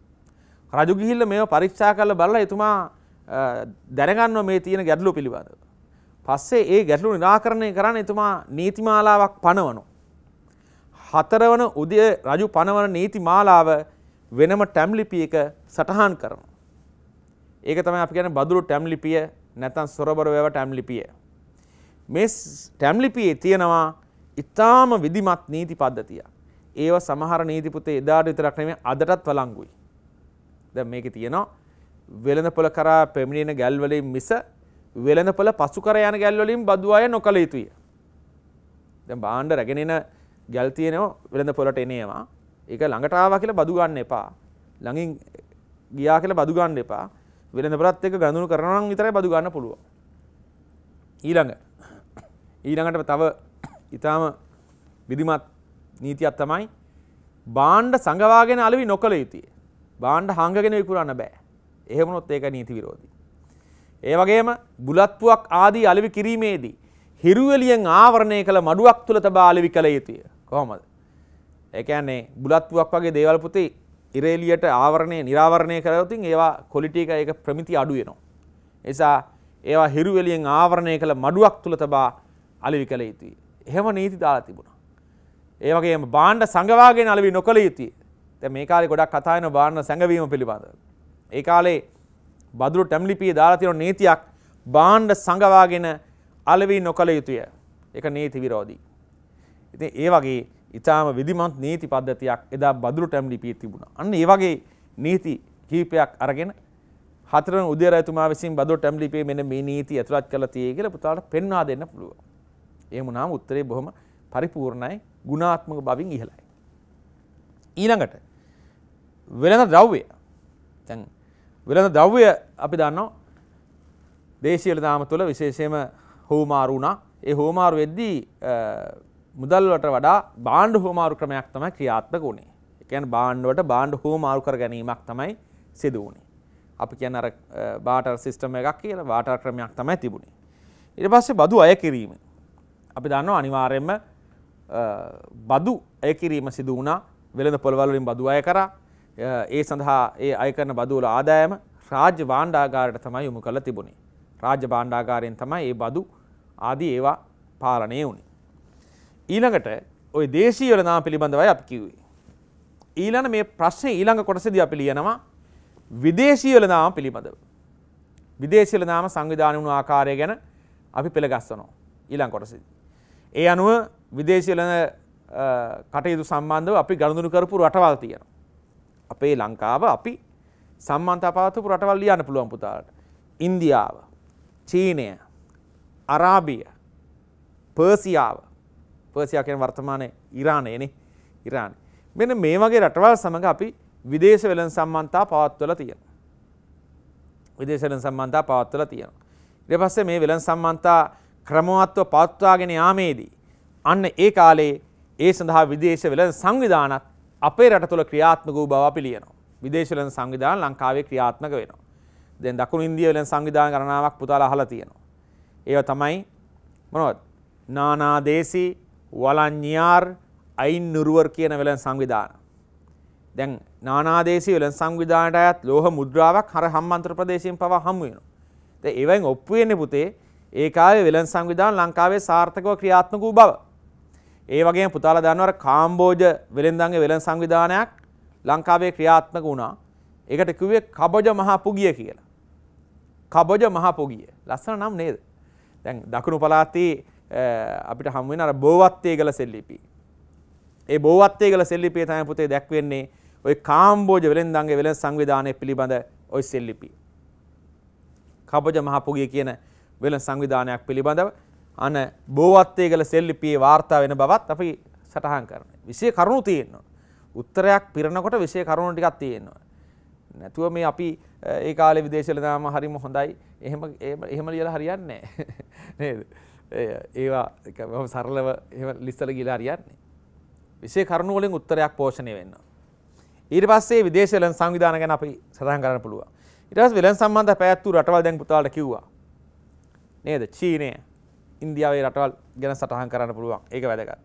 රජු ගිහිල්ල මේ පරීක්ෂා කල බලලා එතුමා දැනගන්නව මේ තියෙන ගැටලු පිළිබඳව. පස්සේ ඒ ගැටලු නිරාකරණය කරන්න එතුමා නීතිමාලාවක් පනවනු. හතරවන උදය රජු පනවන නීති මාලාව වෙනම ටැම්ලිපියක සටහන් කරනු. ඒක තමයි අපි කියන්නේ බදුරු ටැම් ලිපිය නැත්නම් සොරබර වේවා ටැම් ලිපිය. මේ ටැම් ලිපියේ තියෙනවා ඊටාම විධිමත් නීති පද්ධතිය. ඒව සමහර නීති පුතේ එදාට විතරක් නෙමෙයි අදටත් වළංගුයි. දැන් මේකේ තියෙනවා වෙළඳපොළ කරා පැමිණෙන ගැල් වලින් මිස වෙළඳපොළ පසු කර යන ගැල් වලින් බදු අය නොකළ යුතුය. දැන් භාණ්ඩ රැගෙන එන ගැල් තියෙනවා වෙළඳපොළට එනේවා. ඒක ළඟට ආවා කියලා බදු ගන්න එපා. ළඟින් ගියා කියලා බදු ගන්න එපා. වෙළඳ පොලත් එක්ක ගනුදෙනු කරනවා නම් විතරයි බදු ගන්න පුළුවන්. ඊළඟ ඊළඟට තව ඊටාම විධිමත් නීතියක් තමයි බාණ්ඩ සංගවාගෙන අලෙවි නොකළ යුතුය. බාණ්ඩ හංගගෙන විකුණන්න බෑ. එහෙම වුණොත් ඒක නීති විරෝධී. ඒ වගේම බුලත්පුවක් ආදී අලෙවි කිරීමේදී හිරුවලියෙන් ආවරණය කළ මඩුවක් තුල තබා අලෙවි කළ යුතුය. කොහොමද? ඒ කියන්නේ බුලත්පුවක් වගේ දේවල් පුතේ ඉරේලියට ආවරණය නිරාවරණය කරවතින් ඒවා කොලිටික ඒක ප්‍රමිති අඩුවෙනවා. එසා ඒවා හිරුවෙලියෙන් ආවරණය කළ මඩුවක් තුළ තබා අලිවි කළ යුතුයි. එහෙම නීති දාලා තිබුණා. ඒ වගේම බාණ්ඩ සංගවාගෙන අලවි නොකළ යුතුයි. දැන් මේ කාලේ ගොඩක් කතා වෙන බාණ්ඩ සංගවීම පිළිබඳව. ඒ කාලේ බදුරු ටැම්ලිපියේ දාලා තියෙන නීතියක් බාණ්ඩ සංගවාගෙන අලවි නොකළ යුතුය. ඒක නීති විරෝධී. ඉතින් ඒ වගේ ඉතාම විධිමත් නීති පද්ධතියක් එදා බදුරු ටැම්ලි පී තිබුණ අන්න ඒ වගේ නීති කීපයක් අරගෙන හතර උදරතුමා විසින් බදු ටැම්ලිපේ මෙන මේ නීති ඇතුළත් කළ තිය කියල පුතාට පෙන්වා දෙන්න පුළුව. එහම නම් උත්තරේ බොහොම පරිපූර්ණයි ගුණාත්මක බවින් ඉහලයි. ඊනඟට වෙළඳ ද්‍රව්වය තැන් වෙළඳ ද්‍රව්වය අපි දන්නෝ දේශීල දාම තුළ විශේෂයම හෝමාරුණා ඒ හෝමාරු වෙද්දී මුදල්වට වඩා බාණ්ඩ හෝමාරු ක්‍රමයක් තමයි ක්‍රියාත්මක වුණේ. ඒ කියන්නේ බාණ්ඩවට බාණ්ඩ හෝමාරු කර ගැනීමක් තමයි සිදු වුණේ. අපි කියන්නේ අර බාටර් සිස්ටම් එකක් කියලා බාටර් ක්‍රමයක් තමයි තිබුණේ. ඊට පස්සේ බදු අය කිරීම. අපි දන්නවා අනිවාර්යයෙන්ම බදු අය කිරීම සිදු වුණා. වෙළඳ පොළවල් වලින් බදු අය කරා. ඒ සඳහා ඒ අය කරන බදු වල ආදායම රාජ්‍ය භාණ්ඩාගාරයට තමයි යොමු කරලා තිබුණේ. රාජ්‍ය භාණ්ඩාගාරයෙන් තමයි මේ බදු ආදී ඒවා පාලනය වුණේ. ඊළඟට ඔය දේශීවල නාම පිළිබඳවයි අපි කිව්වේ. ඊළඟ මේ ප්‍රශ්නේ ඊළඟ කොටසේදී අපි ලියනවා විදේශීවල නාම පිළිබඳව. විදේශීවල නාම සංවිධානය වුණු ආකාරය ගැන අපි පෙළගස්සනවා ඊළඟ කොටසේදී. ඒ අනුව විදේශීවල කටයුතු සම්බන්ධව අපි ගනුදෙනු කරපු රටවල් තියෙනවා. අපේ ලංකාව අපි සම්මන්තා පවත්වපු රටවල් ලියන්න පුළුවන් පුතාලට. ඉන්දියාව, චීනය, අරාබිය, පර්සියාව, පර්සියා කියන වර්තමාන ඉරානය නේ ඉරානය. මෙන්න මේ වගේ රටවල් සමඟ අපි විදේශ වෙළඳ සම්බන්ධතා පවත්වලා තියෙනවා. විදේශ වෙළඳ සම්බන්ධතා පවත්වලා තියෙනවා. ඊට පස්සේ මේ වෙළඳ සම්බන්ධතා ක්‍රමවත්ව පවත්වාගෙන යාමේදී අන්න ඒ කාලේ ඒ සඳහා විදේශ වෙළඳ සංවිධානත් අපේ රට තුළ ක්‍රියාත්මක වූ බව අපි ලියනවා. විදේශ වෙළඳ සංවිධාන ලංකාවේ ක්‍රියාත්මක වෙනවා. දැන් දකුණු ඉන්දිය වෙළඳ සංවිධාන ගණනාවක් පුතාලා අහලා තියෙනවා. ඒවා තමයි මොනවද? නානා දේශී වලඥාර් අයින් නුරුවර් කියන වෙළඳ සංවිධාන. දැන් නානාදේශීය වෙළඳ සංවිධානයට අයත් ලෝහ මුද්‍රාවක් හර හම්මන්ත්‍ර ප්‍රදේශයෙන් පවා හමු වෙනවා. දැන් ඒවෙන් ඔප්පු වෙන්නේ පුතේ ඒ කාලේ වෙළඳ සංවිධාන ලංකාවේ සාර්ථකව ක්‍රියාත්මක වූ බව. ඒ වගේම පුතාලා දන්නවර කාම්බෝජ වෙළඳන්ගේ වෙළඳ සංවිධානයක් ලංකාවේ ක්‍රියාත්මක වුණා. ඒකට කිව්වේ කබොජ මහා පුගිය කියලා. කබොජ මහා පුගිය. ලස්සන නම් නේද? දැන් දකුණු පළාතේ අපිට හමුවෙන අර බෝවත්තේ කළ සෙල්ලිපි. ඒ බෝවත්තේ කළ සෙල්ලිපිය තමයි පුතේ දැක්වෙන්නේ ওই කාම්බෝජ වෙළෙන්දන්ගේ වෙළෙන් සංවිධානය පිළිබඳ ওই සෙල්ලිපි. කබජ මහපුගේ කියන වෙළෙන් සංවිධානයක් පිළිබඳව අන බෝවත්තේ කළ සෙල්ලිපියේ වාර්තා වෙන බවත් අපි සටහන් කරනවා. විශේෂ කරුණු තියෙනවා. උත්තරයක් පිරනකොට විශේෂ කරුණු ටිකක් තියෙනවා. නැතුව මේ අපි ඒ කාලේ විදේශවල දාම හරිම හොඳයි. එහෙම එහෙම ලියලා හරියන්නේ නැහැ. නේද? ඒවා සරලව ලිස්සල ගිලා අරියන්නේ. විසේ කරුණුවලින් උත්තරයක් පෝෂණය වෙන්න. ඊට පස්සේ විදේශ වෙළඳ සංවිධාන ගැන අපි සටහන් කරන්න පුළුවන්. ඊට පස්සේ වෙළඳ සම්බන්ධ පැවැත්තු රටවල් දැන් පුතාලට කිව්වා. නේද? චීනය, ඉන්දියාවේ රටවල් ගැන සටහන් කරන්න පුළුවන්. ඒක වැදගත්.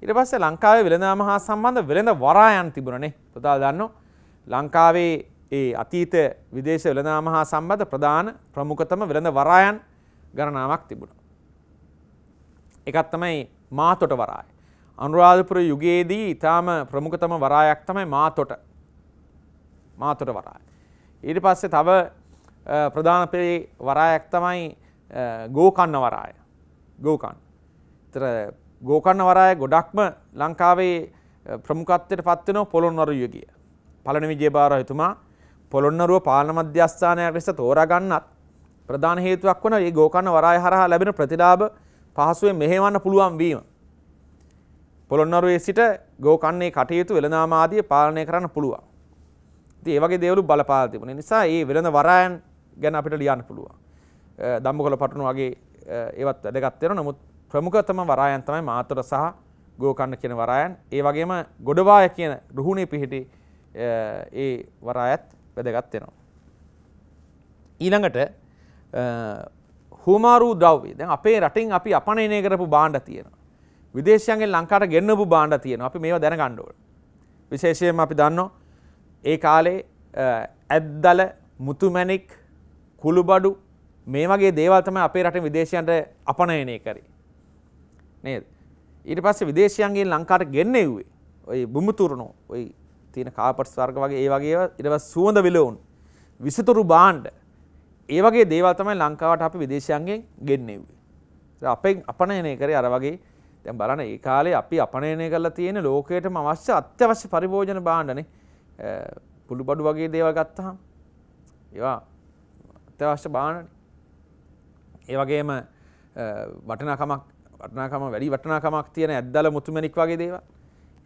ඊට පස්සේ ලංකාවේ වෙළඳාම හා සම්බන්ධ වෙළඳ වරායන් තිබුණනේ. පුතාලා දන්නෝ. ලංකාවේ ඒ අතීත විදේශ වෙළඳාම හා සම්බන්ධ ප්‍රධාන ප්‍රමුඛතම වෙළඳ වරායන් ගණනාවක් තිබුණා. එකත් තමයි මාතොට වරාය. අනුරාධපුර යුගයේදී ඉතාම ප්‍රමුඛතම වරායක් තමයි මාතොට. මාතොට වරාය. ඊට පස්සේ තව ප්‍රධාන පෙළේ වරායක් තමයි ගෝකන්න වරාය. ගෝකන්න. ඒතර ගෝකන්න වරාය ගොඩක්ම ලංකාවේ ප්‍රමුඛත්වයට පත් වෙන පොළොන්නරු යුගය. පළවෙනි විජයබාරතුමා පොළොන්නරුව පාලන මධ්‍යස්ථානයක් ලෙස තෝරා ගන්නත් ප්‍රධාන හේතුවක් වන මේ ගෝකන්න වරාය හරහා ලැබෙන ප්‍රතිලාභ පහසුවෙන් මෙහෙවන්න පුළුවන් වීම. පොළොන්නරුවේ සිට ගෝකන්නේ කටයුතු වෙළඳාම ආදිය පාලනය කරන්න පුළුවන්. ඉතින් ඒ වගේ දේවලු බලපාලා තිබුණ නිසා ඒ වෙළඳ වරායන් ගැන අපිට ලියන්න පුළුවන්. දම්බකොළ පටුන වගේ ඒවත් වැදගත් වෙනවා. නමුත් ප්‍රමුඛතම වරායන් තමයි මාතර සහ ගෝකන්න කියන වරායන්. ඒ වගේම ගොඩවාය කියන රුහුණේ පිහිටි ඒ වරායත් වැදගත් වෙනවා. ඊළඟට හුමාරූ ද්‍රව්වේ දැන් අපේ රටින් අපි අපනයනය කරපු බාණ්ඩ තියෙනවා. විදේශයන්ගෙන් ලංකාට ගෙන්නපු බාණ්ඩ තියෙනවා. අපි මේවා දැනගන්න ඕන. විශේෂයෙන්ම අපි දන්නවා ඒ කාලේ ඇද්දල මුතුමැණික් කුළුබඩු මේ වගේ දේවල් තමයි අපේ රටේ විදේශයන්ට අපනයනය කරේ. නේද? ඊට පස්සේ විදේශයන්ගෙන් ලංකාවට ගෙන්නෙව්වේ ওই බුමුතුරුණෝ ওই තියෙන කාපට්ස් වර්ග වගේ ඒ වගේ ඒවා ඊට පස්සේ සුවඳ විලවුන් විසතුරු බාණ්ඩ ඒ වගේ දේවල් තමයි ලංකාවට අපි විදේශයන්ගෙන් ගෙන්නෙව්වේ. අපේ අපනයනය කරේ අර වගේ දැන් බලන්න ඒ කාලේ අපි අපනයනය කරලා තියෙන ලෝකයටම අවශ්‍ය අත්‍යවශ්‍ය පරිභෝජන භාණ්ඩනේ. පුළු බඩු වගේ දේවල් ගත්තහම ඒවා අත්‍යවශ්‍ය භාණ්ඩනේ. ඒ වගේම වටිනාකමක් වටිනාකම වැඩි වටිනාකමක් තියෙන ඇද්දල මුතුමැණික් වගේ දේවල්.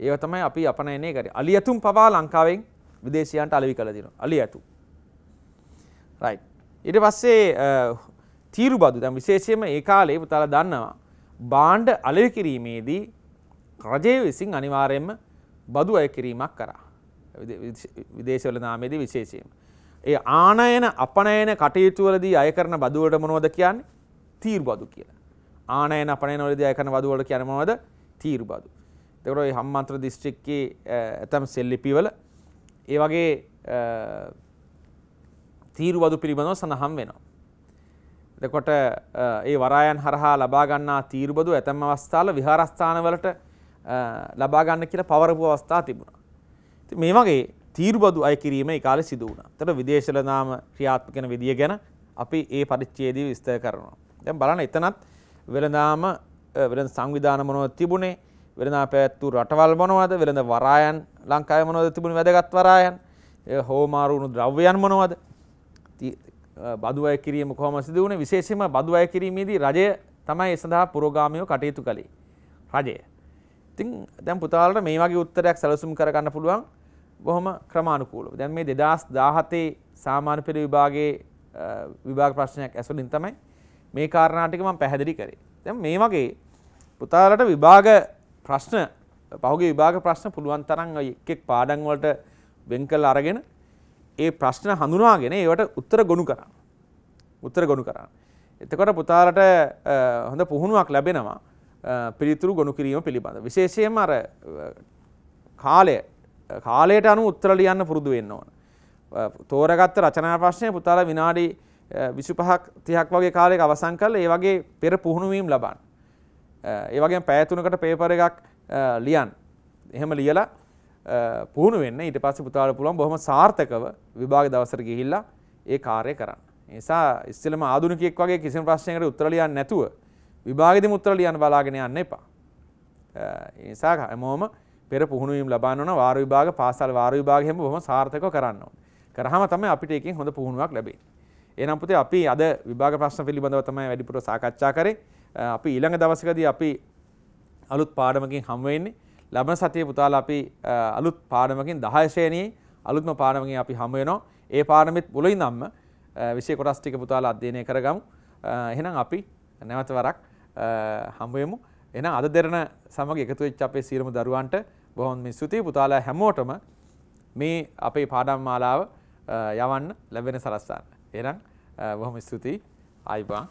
ඒව තමයි අපි අපනයනය කරේ. අලි ඇතුම් පවා ලංකාවෙන් විදේශයන්ට අලෙවි කළ දෙනවා. අලි ඇතුම්. right ඉට පස්සේ තීරු බදු දැම් විශේෂයම ඒ කාලේ පුතාල දන්නවා බාණ්ඩ අලය කිරීමේදී රජය විසින් අනිවාරයෙන්ම බදු අය කිරීමක් කරා විදේශවල නාමේදී විශේෂයෙන්. ඒ ආනයන අපනයන කටයුතුවලදී අය කරන බදුවට මොනෝද කියන්නේ තීර් බදු කියලා. ආනයන අපනය නොලද අය කරන බදුවට කියනමවද තීර් බදු. තකරයි හම්මන්ත්‍ර දිස්ට්‍රික්කේ ඇතම් සෙල්ලිපිවල ඒ වගේ තීරුවදු පිළිබඳව සඳහම් වෙනවා. එතකොට ඒ වරායන් හරහා ලබාගන්නා තීරුබදු ඇතැම් අවස්ථාල විහාරස්ථානවලට ලබාගන්න කියලා පවරපු අවස්ථා තිබුණා. මේ වගේ තීරුබදු අය කිරීම ඒ කාලේ සිදු වුණා. එතකොට විදේශල නාම ක්‍රියාත්මක වෙන විදිය ගැන අපි ඒ පරිච්ඡේදය විස්තර කරනවා. දැන් බලන්න එතනත් වෙළඳාම වෙළඳ සංවිධාන මොනවද තිබුණේ? වෙළඳා පැවැත්වූ රටවල් මොනවද? වෙළඳ වරායන් ලංකාවේ මොනවද තිබුණේ වැදගත් වරායන්? හෝමාරු වුණු ද්‍රව්‍යයන් මොනවද? බදු අය කිරීම කොහොම සිදු වුණේ විශේෂයෙන්ම බදු අය කිරීමේදී රජය තමයි ඒ සඳහා පුරෝගාමීව කටයුතු කළේ රජය. ඉතින් දැන් පුතාලට මේ වගේ උත්තරයක් සැලසුම් කරගන්න පුළුවන් බොහොම ක්‍රමානුකූලව. දැන් මේ 2017 සාමාන්‍ය පෙළ විභාගයේ විභාග ප්‍රශ්නයක් ඇසුරින් තමයි මේ කාරණා ටික මම පැහැදිලි කරේ. දැන් මේ වගේ පුතාලට විභාග ප්‍රශ්න පහුගිය විභාග ප්‍රශ්න පුළුවන් තරම් එක එක් පාඩම් වලට වෙන් කරලා අරගෙන ඒ ප්‍රශ්න හඳුනාගෙන ඒවට උත්තර ගොනු කරන්න. උත්තර ගොනු කරන්න. එතකොට පුතාලට හොඳ පුහුණුවක් ලැබෙනවා පිළිතුරු ගොනු කිරීම පිළිබඳ. විශේෂයෙන්ම අර කාලය කාලයට අනු උත්තර ලියන්න පුරුදු වෙන්න ඕන. තෝරගත්ත රචනා ප්‍රශ්නය පුතාලා විනාඩි 25ක් 30ක් වගේ කාලයක අවසන් කරලා ඒ වගේ පෙර පුහුණු වීම් ලබන්න. ඒ වගේම පැය තුනකට පේපර් එකක් ලියන්න. එහෙම ලියලා පුහුණු වෙන්න ඊට පස්සේ පුතාට පුළුවන් බොහොම සාර්ථකව විභාග දවසට ගිහිල්ලා ඒ කාර්යය කරන්න. ඒ නිසා ඉස්සෙල්ලම ආධුනිකයෙක් වගේ කිසිම ප්‍රශ්නයකට උත්තර ලියන්න නැතුව විභාගෙදිම උත්තර ලියන්න බලාගෙන යන්න එපා. ඒ නිසා හැමෝම පෙර පුහුණු වීම ලබන්න ඕන වාර විභාග පාසල් වාර විභාග හැම බොහොම සාර්ථකව කරන්න ඕන. කරාම තමයි අපිට එකකින් හොඳ පුහුණුවක් ලැබෙන්නේ. එනම් පුතේ අපි අද විභාග ප්‍රශ්න පිළිබඳව තමයි වැඩිපුර සාකච්ඡා කරේ. අපි ඊළඟ දවසකදී අපි අලුත් පාඩමකින් හමු වෙන්නේ. ලබන සතිය පුතාලා අපි අලුත් පාඩමකින් 10 ශ්‍රේණියේ අලුත්ම පාඩමකින් අපි හමු වෙනවා. ඒ පාඩමෙත් මුලින්ම විෂය කොටස් ටික පුතාලා අධ්‍යයනය කරගමු. එහෙනම් අපි නැවත වරක් හමු වෙමු. එහෙනම් අද දෙරණ සමග එකතු වෙච්ච අපේ සියලුම දරුවන්ට බොහොම මේ ස්තුතියි පුතාලා හැමෝටම මේ අපේ පාඩම් මාලාව යවන්න ලැබෙන සලස්සන්න. එහෙනම් බොහොම ස්තුතියි. ආයිබා